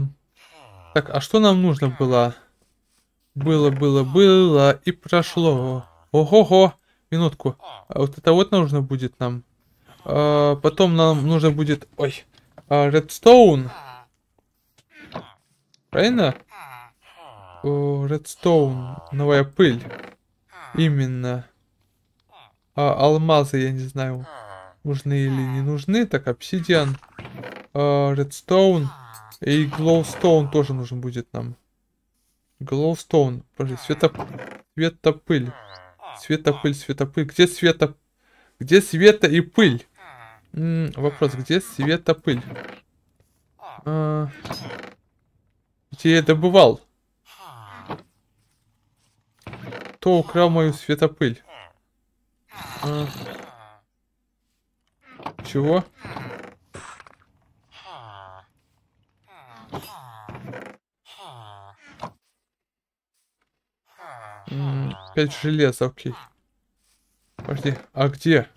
Так, а что нам нужно было? Было, было, было и прошло. Ого-го, минутку. А вот это вот нужно будет нам. А, потом нам нужно будет... Ой, а, Redstone, Правильно? Redstone, новая пыль. Именно. А, алмазы, я не знаю, нужны или не нужны. Так, обсидиан, Redstone и Glowstone тоже нужен будет нам. Глоустоун. Подожди, света светопыль. Светопыль, светопыль. Где света... Где света и пыль? М -м, вопрос, где светопыль? А... Где я добывал? Кто украл мою светопыль? А... Чего? М пять железа, окей. Подожди, а где?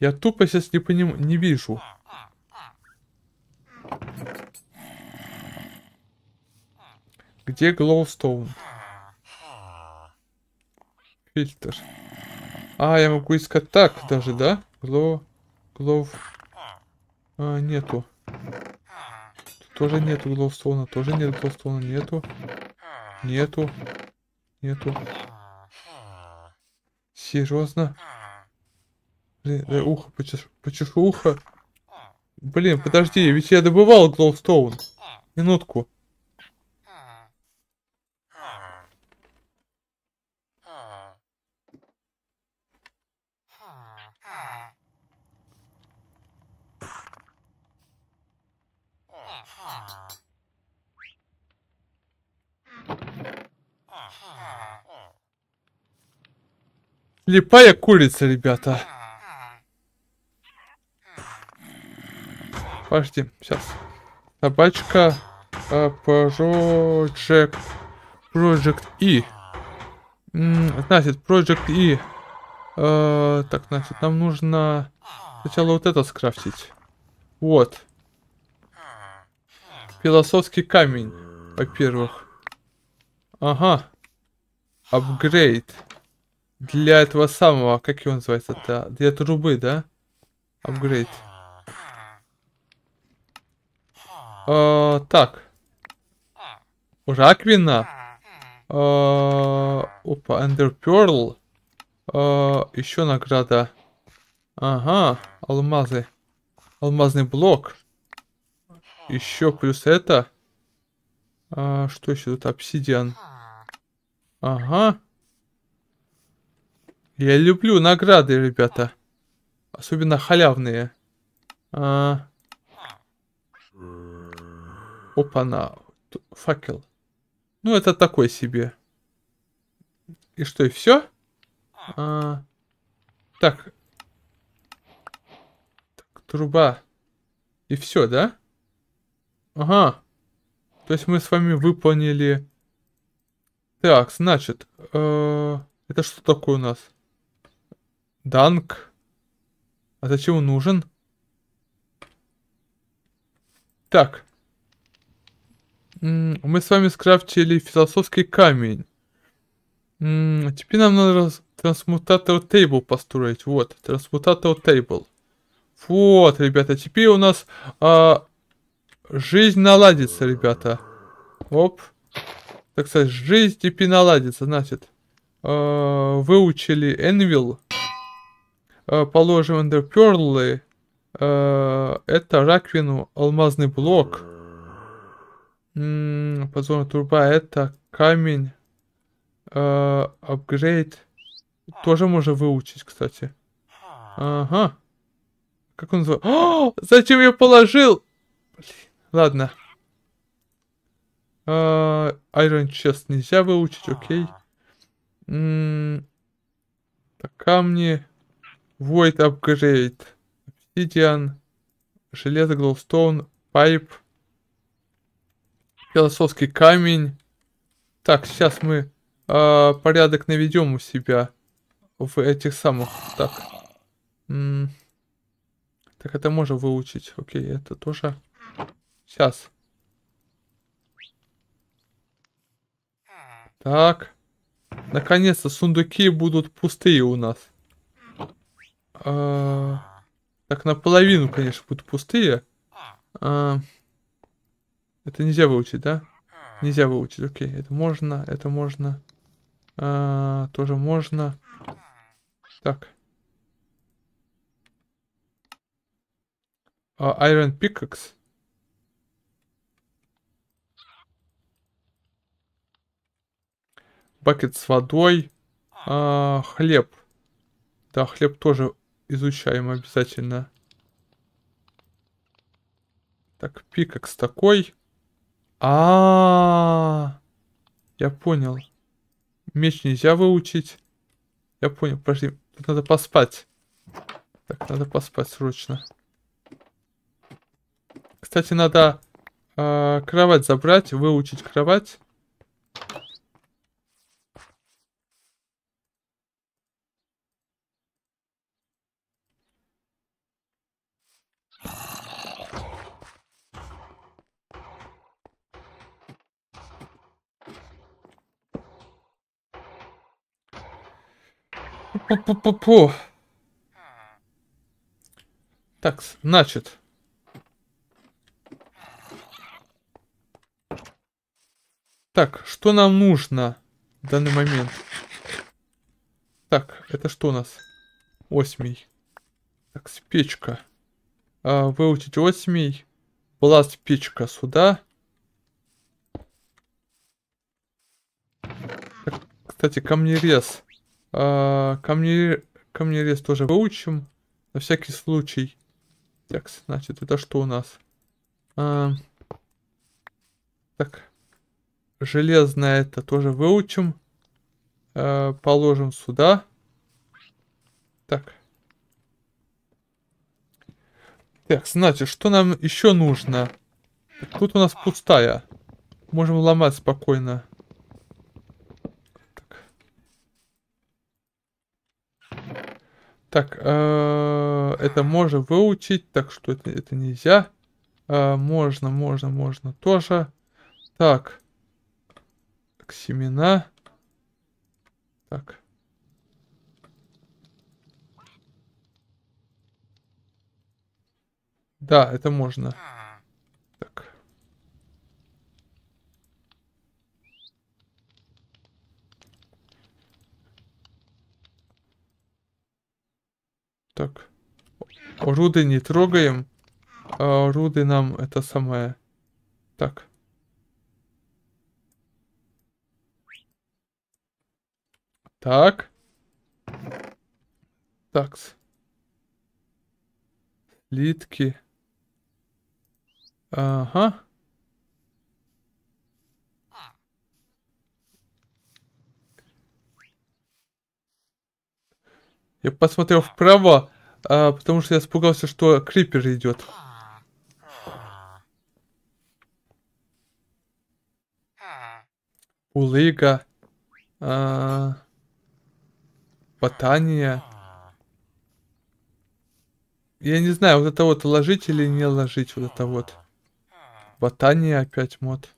Я тупо сейчас не поним... не вижу. Где глоустоун? Фильтр. А, я могу искать так даже, да? Глоу... Глоу... А, нету. Тут тоже нету глоустоуна, тоже нет глоустоуна, нету. Нету. Нету. Серьезно? Блин, дай ухо почешу, почешу ухо. Блин, подожди, ведь я добывал Глоустоун. Минутку. Липая курица, ребята. Подожди, сейчас. Собачка э, Project Project E. М значит, Project E. так, значит, нам нужно сначала вот это скрафтить. Вот. Философский камень, во-первых. Ага. Апгрейд для этого самого, как его называется-то? Для трубы, да? Апгрейд. А, так. Раковина. А, опа, Эндерперл. Pearl. А, еще награда. Ага, алмазы. Алмазный блок. Еще плюс это. А, что еще тут? Обсидиан. Ага. Я люблю награды, ребята. Особенно халявные. А... Опа-на. Факел. Ну, это такой себе. И что, и все? А... Так. так. Труба. И все, да? Ага. То есть мы с вами выполнили... Так, значит... Э... Это что такое у нас? Данк. А зачем он нужен? Так. Мы с вами скрафтили философский камень. А теперь нам надо трансмутатор тейбл построить. Вот, трансмутатор тейбл. Вот, ребята, теперь у нас а, жизнь наладится, ребята. Оп. Так сказать, жизнь теперь наладится, значит. А, выучили Энвил. Энвил. Э, положим эндерперлы, э, это раковину алмазный блок. Подзорная труба это камень. Э, апгрейд. Тоже можно выучить, кстати. Ага. Как он называется? О, зачем я положил? Блин, ладно. А, Iron Chest нельзя выучить, окей. М -м так, камни. Void Upgrade, Obsidian, Железо Glowstone, Pipe, Философский камень. Так, сейчас мы э, порядок наведем у себя в этих самых. Так. так, это можно выучить. Окей, это тоже. Сейчас. Так. Наконец-то сундуки будут пустые у нас. А, так, наполовину, конечно, будут пустые. А, это нельзя выучить, да? Нельзя выучить, окей. Это можно, это можно. А, тоже можно. Так. Uh, Iron Pickaxe. Бакет с водой. А, хлеб. Да, хлеб тоже изучаем обязательно. Так, пикакс такой. А, -а, а Я понял. Меч нельзя выучить. Я понял, подожди, тут надо поспать. Так, надо поспать срочно. Кстати, надо э, кровать забрать, выучить кровать. Пу-пу-пу-пу. Так, значит. Так, что нам нужно в данный момент? Так, это что у нас? Осьмий. Так, спичка. А, выучить осьмий. Была спичка сюда. Так, кстати, камнерез. А, камнерез, камнерез тоже выучим. На всякий случай. Так, значит, это что у нас? А, так. Железное это тоже выучим. А, положим сюда. Так. Так, значит, что нам еще нужно? Тут у нас пустая. Можем ломать спокойно. Так, э, это можно выучить, так что это, это нельзя. Э, можно, можно, можно тоже. Так. Так, семена. Так. Да, это можно. Так. Руды не трогаем. А руды нам это самое... Так. Так. Такс. Литки. Ага. Я посмотрел вправо, а, потому что я испугался, что крипер идет. Улыга. А, ботания. Я не знаю, вот это вот ложить или не ложить, вот это вот. Ботания опять мод.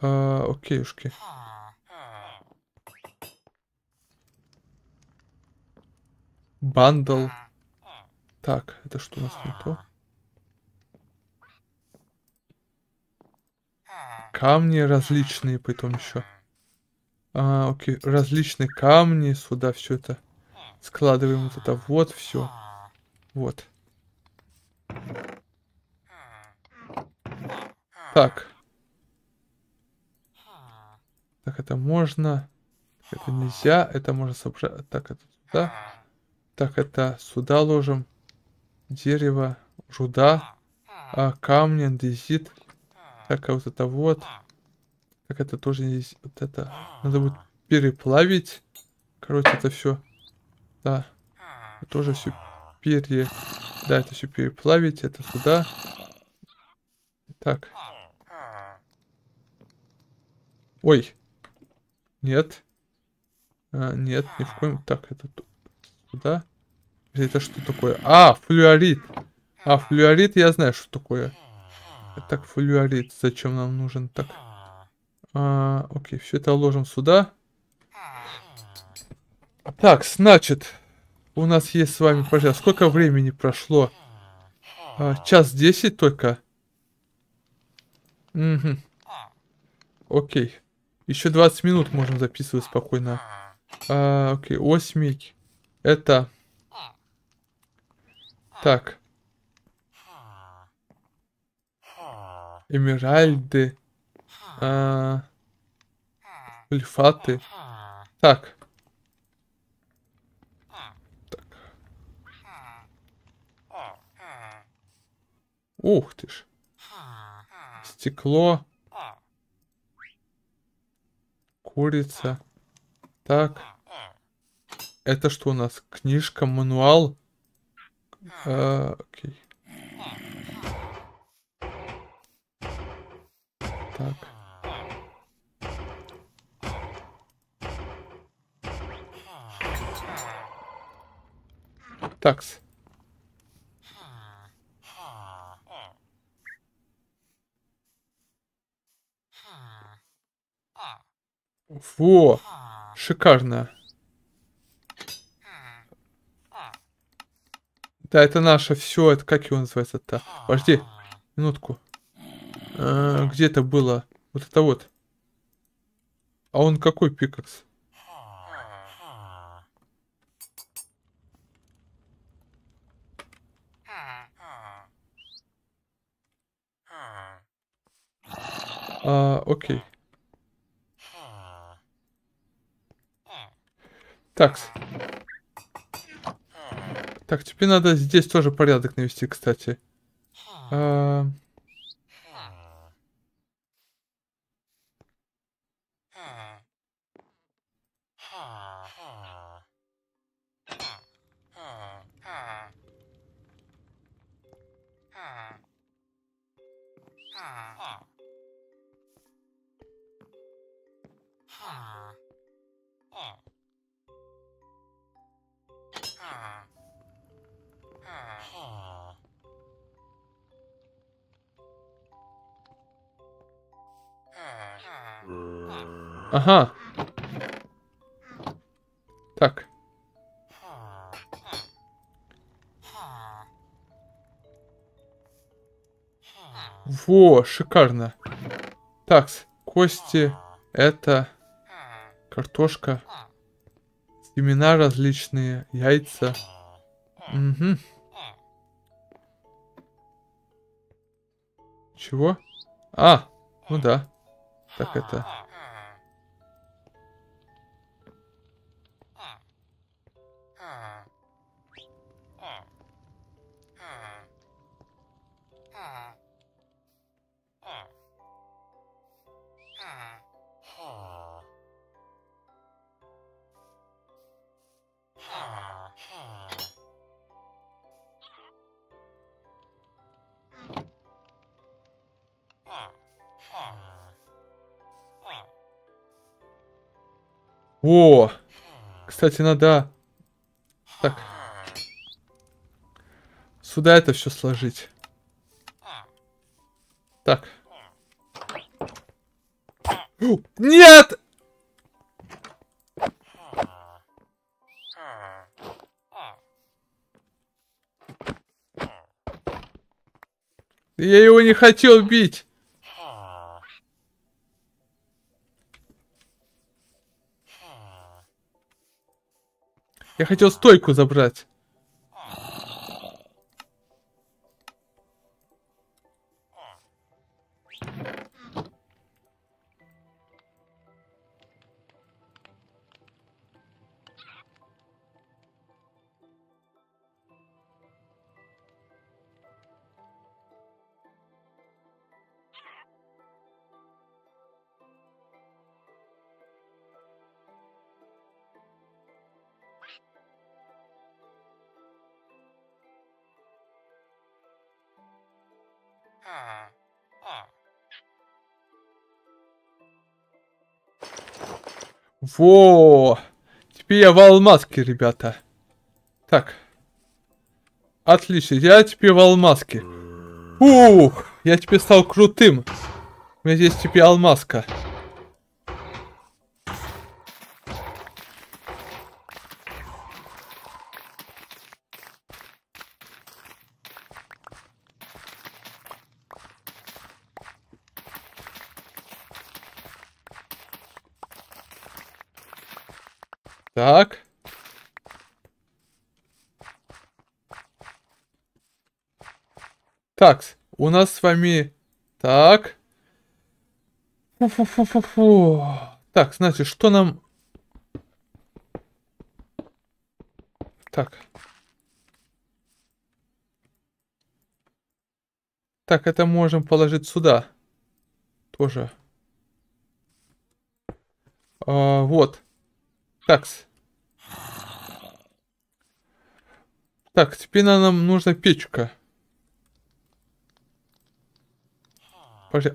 А, окейушки. Okay, Бандл. Так, это что у нас не то? Камни различные, потом еще. А, окей, различные камни, сюда все это складываем вот это вот все. Вот. Так. Так, это можно. Это нельзя. Это можно собрать. Так, это туда. Так, это сюда ложим. Дерево, жуда, а, камни, андезит. Так, а вот это вот. Так, это тоже здесь. Вот это. Надо будет переплавить. Короче, это все. Да. Это тоже все перья. Да, это все переплавить. Это сюда. Так. Ой. Нет. А, нет, ни в коем... Так, это... Куда? Это что такое? А, флюорит. А, флюорит, я знаю, что такое. Так, флюорит, зачем нам нужен? Так, а, окей, все это ложим сюда. Так, значит, у нас есть с вами, пожалуйста, сколько времени прошло? А, час десять только. Угу. Окей. Еще 20 минут можем записывать спокойно. А, окей, о, это... Так. Эмеральды. А... Ульфаты. Так. Так. Ух ты ж. Стекло. Курица. Так. Это что у нас? Книжка, мануал? А, а окей. Так. Такс. Во! Шикарно. Да, это наше все. Это как его называется-то? Подожди. Минутку. А, где это было? Вот это вот. А он какой пикакс? А, окей. Такс. Так, тебе надо здесь тоже порядок навести, кстати. А... Ah. Ага. Так. Во, шикарно. Так, кости, это картошка, семена различные, яйца. Угу. Чего? А, ну да. Так это... О! Кстати, надо... Так. Сюда это все сложить. Так. Нет! Я его не хотел бить. Я хотел стойку забрать. Во! Теперь я в алмазке, ребята. Так. Отлично, я теперь в алмазке. Ух, я теперь стал крутым. У меня здесь теперь алмазка. Так. Так, у нас с вами... Так. Фу-фу-фу-фу-фу. Так, значит, что нам... Так. Так, это можем положить сюда. Тоже. А, вот. Такс. Так, теперь нам нужна печка. Пожди,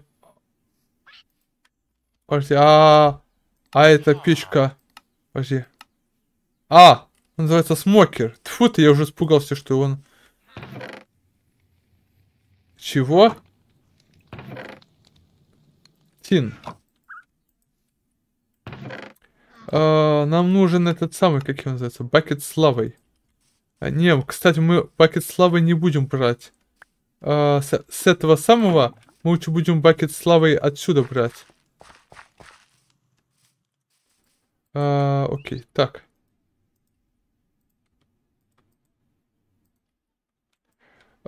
Подожди, а... А это печка... Пожди, А! Он называется смокер. Тьфу ты, я уже испугался, что он... Чего? Тин. А, нам нужен этот самый, как его называется, бакет с лавой. А, не, кстати, мы пакет славы не будем брать. А, с, с этого самого мы лучше будем пакет славы отсюда брать. А, окей, так.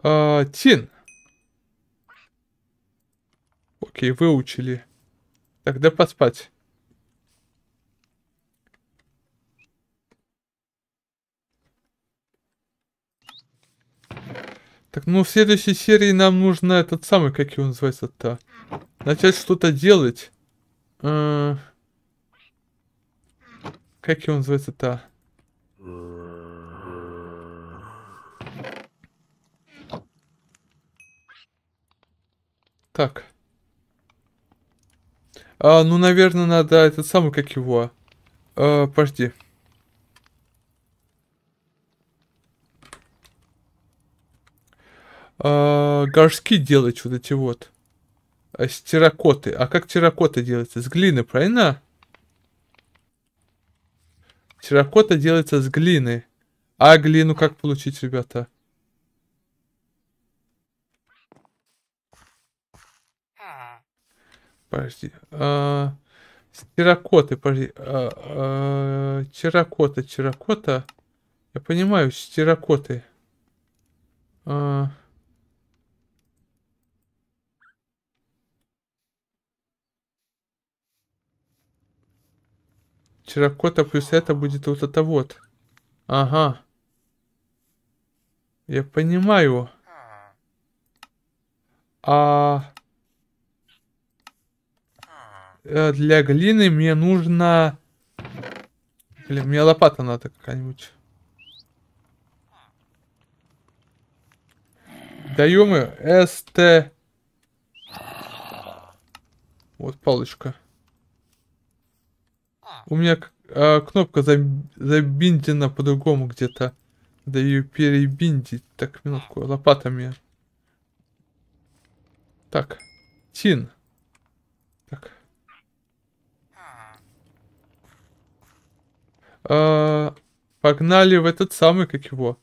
А, тин. Окей, выучили. Тогда поспать. Так, ну, в следующей серии нам нужно этот самый, как его называется-то, начать что-то делать. Э, как его называется-то? Так. А, ну, наверное, надо этот самый, как его... А, подожди. А, горшки делать вот эти вот. А с терракоты. А как терракота делается? С глины, правильно? Терракота делается с глины. А глину как получить, ребята? Подожди. А, с терракоты, подожди. А, а, терракота, терракота. Я понимаю, с терракоты. А, Терракота плюс это будет вот это вот. Ага. Я понимаю. А... Э, для глины мне нужно... Блин, мне лопата надо какая-нибудь. Даем э, СТ. Вот палочка. У меня э, кнопка забиндена по-другому где-то. Да ее перебиндить. Так, минутку, лопатами. Так, Тин. Так. Э, погнали в этот самый, как его.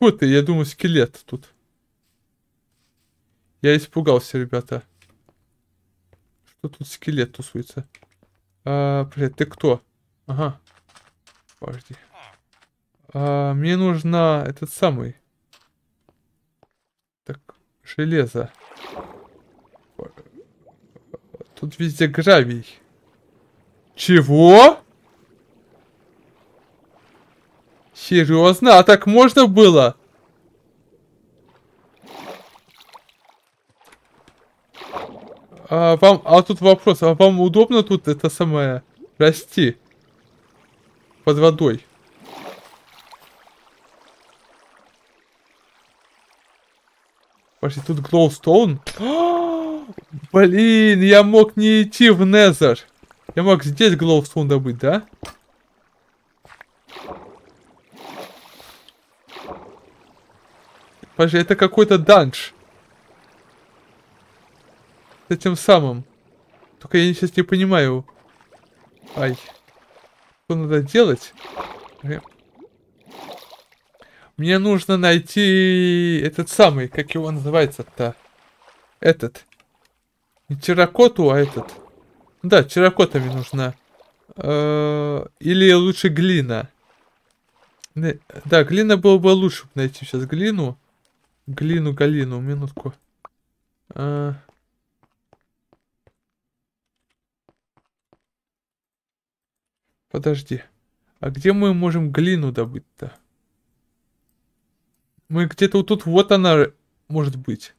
Вот ты, я думаю, скелет тут. Я испугался, ребята. Что тут скелет тусуется? А, блядь, ты кто? Ага. Подожди. А, мне нужна этот самый. Так, железо. Тут везде гравий. Чего? Серьезно? А так можно было? А вам, а тут вопрос, а вам удобно тут это самое расти под водой? Подожди, тут Глоустоун? Блин, я мог не идти в Незер. Я мог здесь Глоустоун добыть, да? Подожди, это какой-то данж за тем самым. Только я сейчас не понимаю. Ай. Что надо делать? Мне нужно найти этот самый, как его называется-то? Этот. Не терракоту, а этот. Да, терракота нужно. Э, или лучше глина. Да, глина было бы лучше найти сейчас глину. Глину, галину, минутку. А... Подожди, а где мы можем глину добыть-то? Мы где-то вот тут, вот она может быть.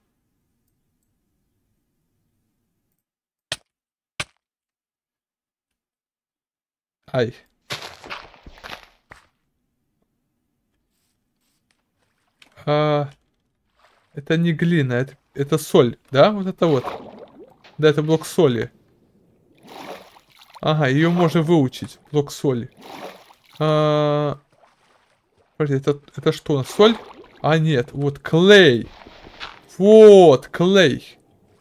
Ай. А, это не глина, это, это соль, да? Вот это вот. Да, это блок соли. Ага, ее можно выучить. Блок соли. А... Подожди, это, это что? Соль? А, нет, вот клей. Вот, клей.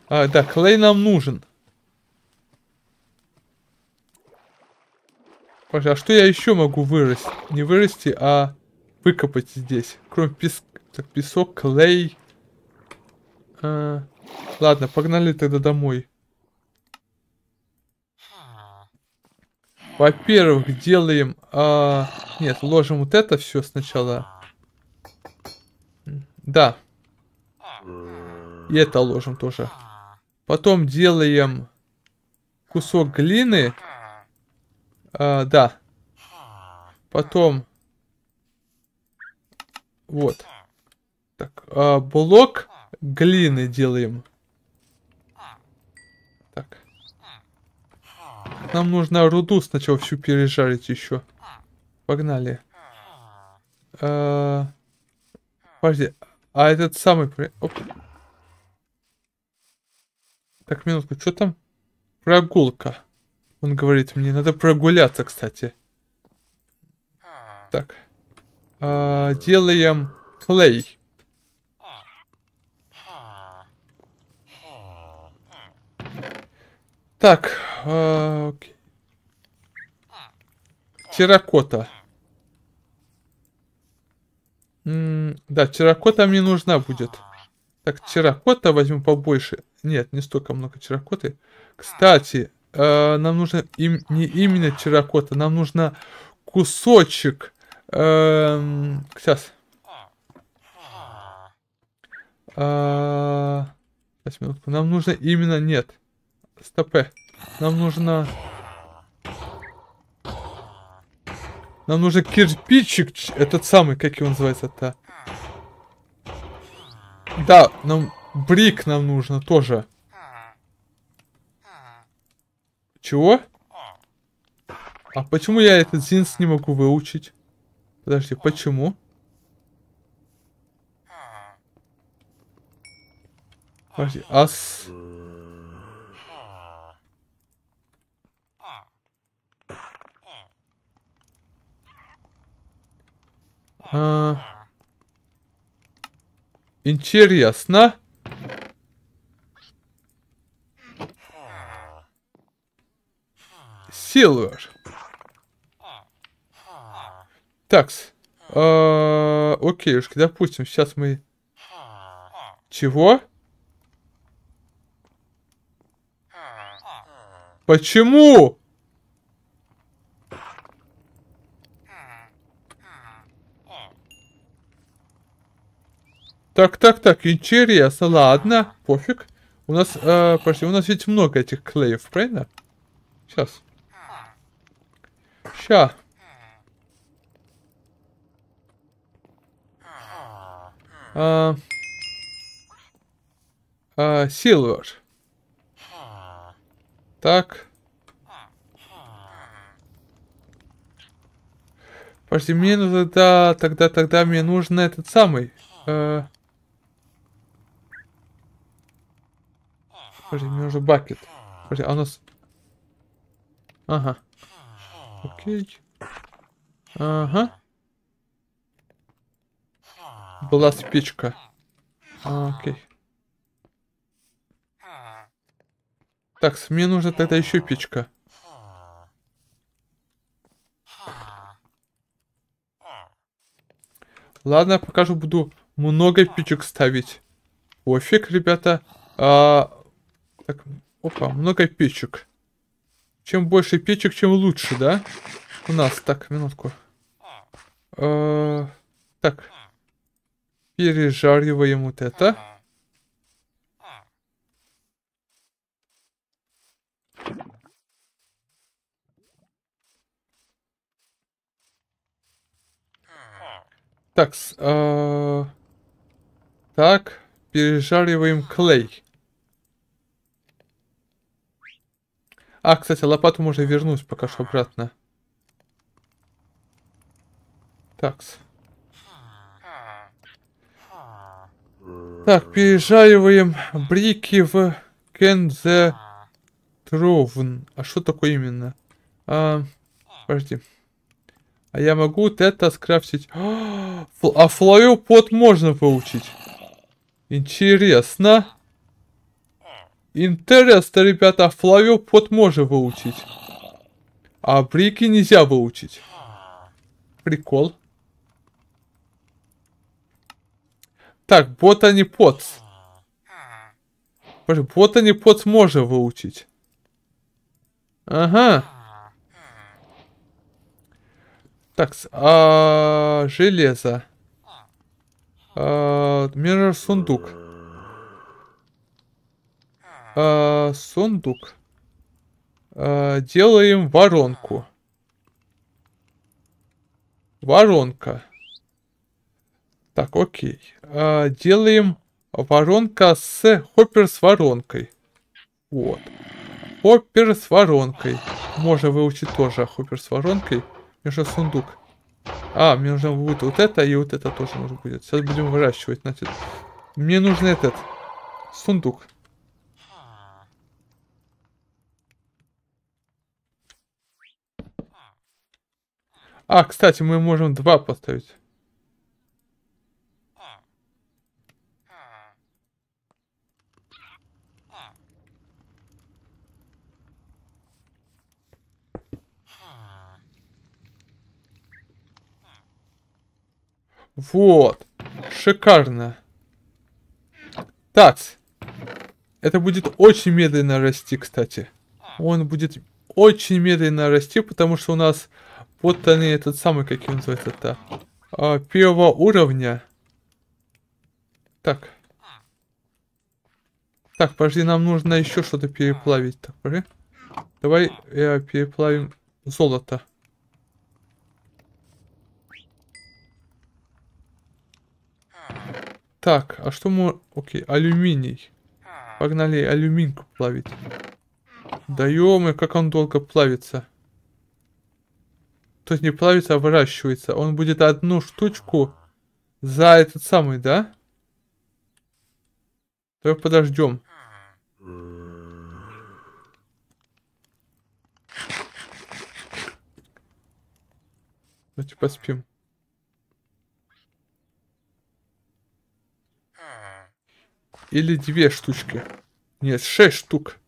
А, да, клей нам нужен. Подожди, а что я еще могу вырасти? Не вырасти, а выкопать здесь. Кроме песка, так, песок, клей. А... Ладно, погнали тогда домой. Во-первых, делаем... А, нет, ложим вот это все сначала. Да. И это ложим тоже. Потом делаем кусок глины. А, да. Потом... Вот. Так, а, блок глины делаем. Нам нужно руду сначала всю пережарить еще. Погнали. А, подожди. А этот самый... Оп. Так, минутку, что там? Прогулка. Он говорит, мне надо прогуляться, кстати. Так. Э делаем клей. Так. Э, терракота. да, терракота мне нужна будет. Так, терракота возьму побольше. Нет, не столько много терракоты. Кстати, э, нам нужно им, не именно терракота, нам нужно кусочек. Э, сейчас. Э, сейчас минутку. Нам нужно именно... Нет. Стоп. Э, нам нужно... Нам нужен кирпичик, этот самый, как его называется-то. Да, нам брик нам нужно тоже. Чего? А почему я этот зинс не могу выучить? Подожди, почему? Подожди, ас... А... Интересно. Силвер. Такс. А, окейушки, допустим, сейчас мы... Чего? Почему? Так, так, так, интересно, ладно, пофиг. У нас, э, пошли, у нас ведь много этих клеев, правильно? Сейчас. Ща. А, а Так. Подожди, мне нужно, да, тогда, тогда мне нужен этот самый. Э, Подожди, мне нужен бакет. Подожди, а у нас... Ага. Окей. Ага. Была спичка. А, окей. Так, мне нужна тогда еще печка. Ладно, я покажу, буду много печек ставить. Офиг, ребята. А, так, опа, много печек. Чем больше печек, чем лучше, да? У нас, так, минутку. Э -э так. Пережариваем вот это. Так, э -э так, пережариваем клей. А, кстати, лопату можно вернуть пока что обратно. Такс. Так, переезжаем брики в Кензе Тровн. А что такое именно? А, подожди. А я могу вот это скрафтить. А флою а пот можно получить. Интересно. Интересно, ребята, Флавио Пот може выучить. А брики нельзя выучить. Прикол. Так, бота не пот. Бота не пот може выучить. Ага. Так, а, -а, -а железо. А, а, Миррор сундук э, сундук. Э, делаем воронку. Воронка. Так, окей. Э, делаем воронка с хоппер с воронкой. Вот. Хоппер с воронкой. Можно выучить тоже хоппер с воронкой. Мне же сундук. А, мне нужно будет вот это и вот это тоже нужно будет. Сейчас будем выращивать, значит. Мне нужен этот сундук. А, кстати, мы можем два поставить. Вот. Шикарно. Так. Это будет очень медленно расти, кстати. Он будет очень медленно расти, потому что у нас вот они, этот самый, как его называется-то. А, первого уровня. Так. Так, подожди, нам нужно еще что-то переплавить. Так, подожди. Давай я э, переплавим золото. Так, а что мы... Окей, алюминий. Погнали алюминку плавить. Да ё как он долго плавится. То есть не плавится, а выращивается. Он будет одну штучку за этот самый, да? Давай подождем. Давайте поспим. Или две штучки. Нет, шесть штук.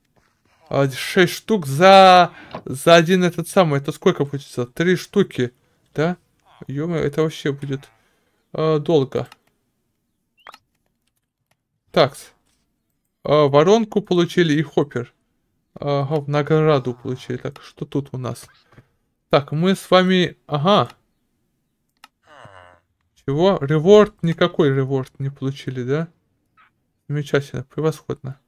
6 а, штук за, за один этот самый. Это сколько получится? Три штуки, да? ё это вообще будет э, долго. Так. Э, воронку получили и хоппер. Э, в награду получили. Так, что тут у нас? Так, мы с вами... Ага. Чего? Реворд? Никакой реворд не получили, да? Замечательно, превосходно.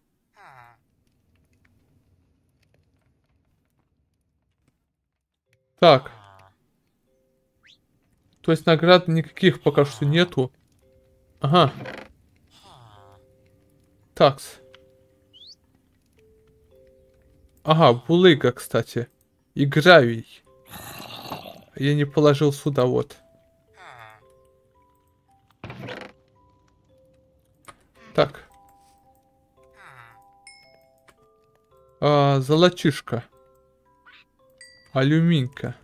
Так. То есть наград никаких пока что нету. Ага. Такс. Ага, булыга, кстати. И гравий. Я не положил сюда, вот. Так. А, золотишко. Алюминка.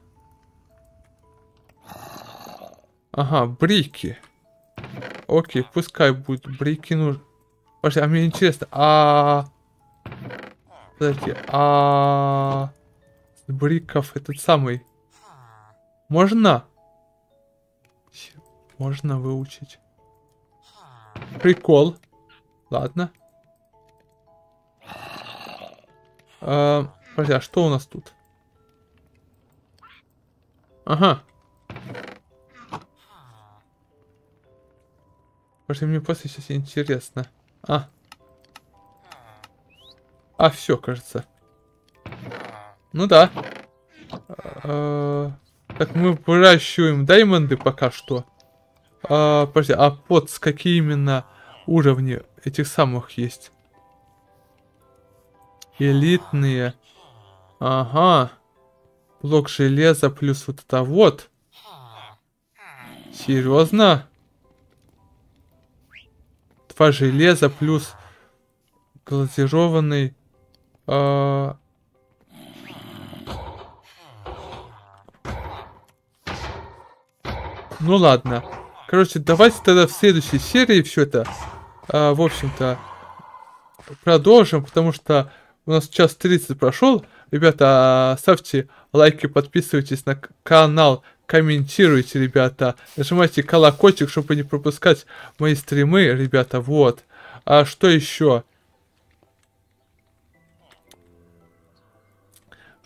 Ага, брики. Окей, пускай будет брики нужны. Подожди, а мне интересно, а... Подожди, а... бриков этот самый... Можно? Можно выучить. Прикол. Ладно. Э, подожди, а что у нас тут? Ага. Может, мне после сейчас интересно. А. А, все, кажется. Ну да. А, так, мы выращиваем даймонды пока что. А, подожди, а под какие именно уровни этих самых есть? Элитные. Ага. Блок железа плюс вот это вот. Серьезно? Два железа плюс глазированный... Э ну ладно. Короче, давайте тогда в следующей серии все это, э, в общем-то, продолжим, потому что у нас час 30 прошел. Ребята, а, ставьте лайки, подписывайтесь на канал, комментируйте, ребята. Нажимайте колокольчик, чтобы не пропускать мои стримы, ребята, вот. А что еще?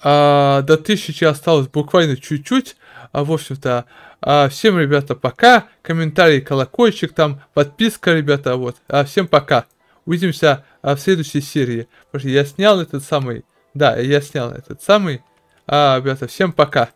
А, до тысячи осталось буквально чуть-чуть. А, в общем-то, а, всем, ребята, пока. Комментарий, колокольчик, там, подписка, ребята, вот. А, всем пока. Увидимся а, в следующей серии. Потому что я снял этот самый... Да, я снял этот самый... А, ребята, всем пока.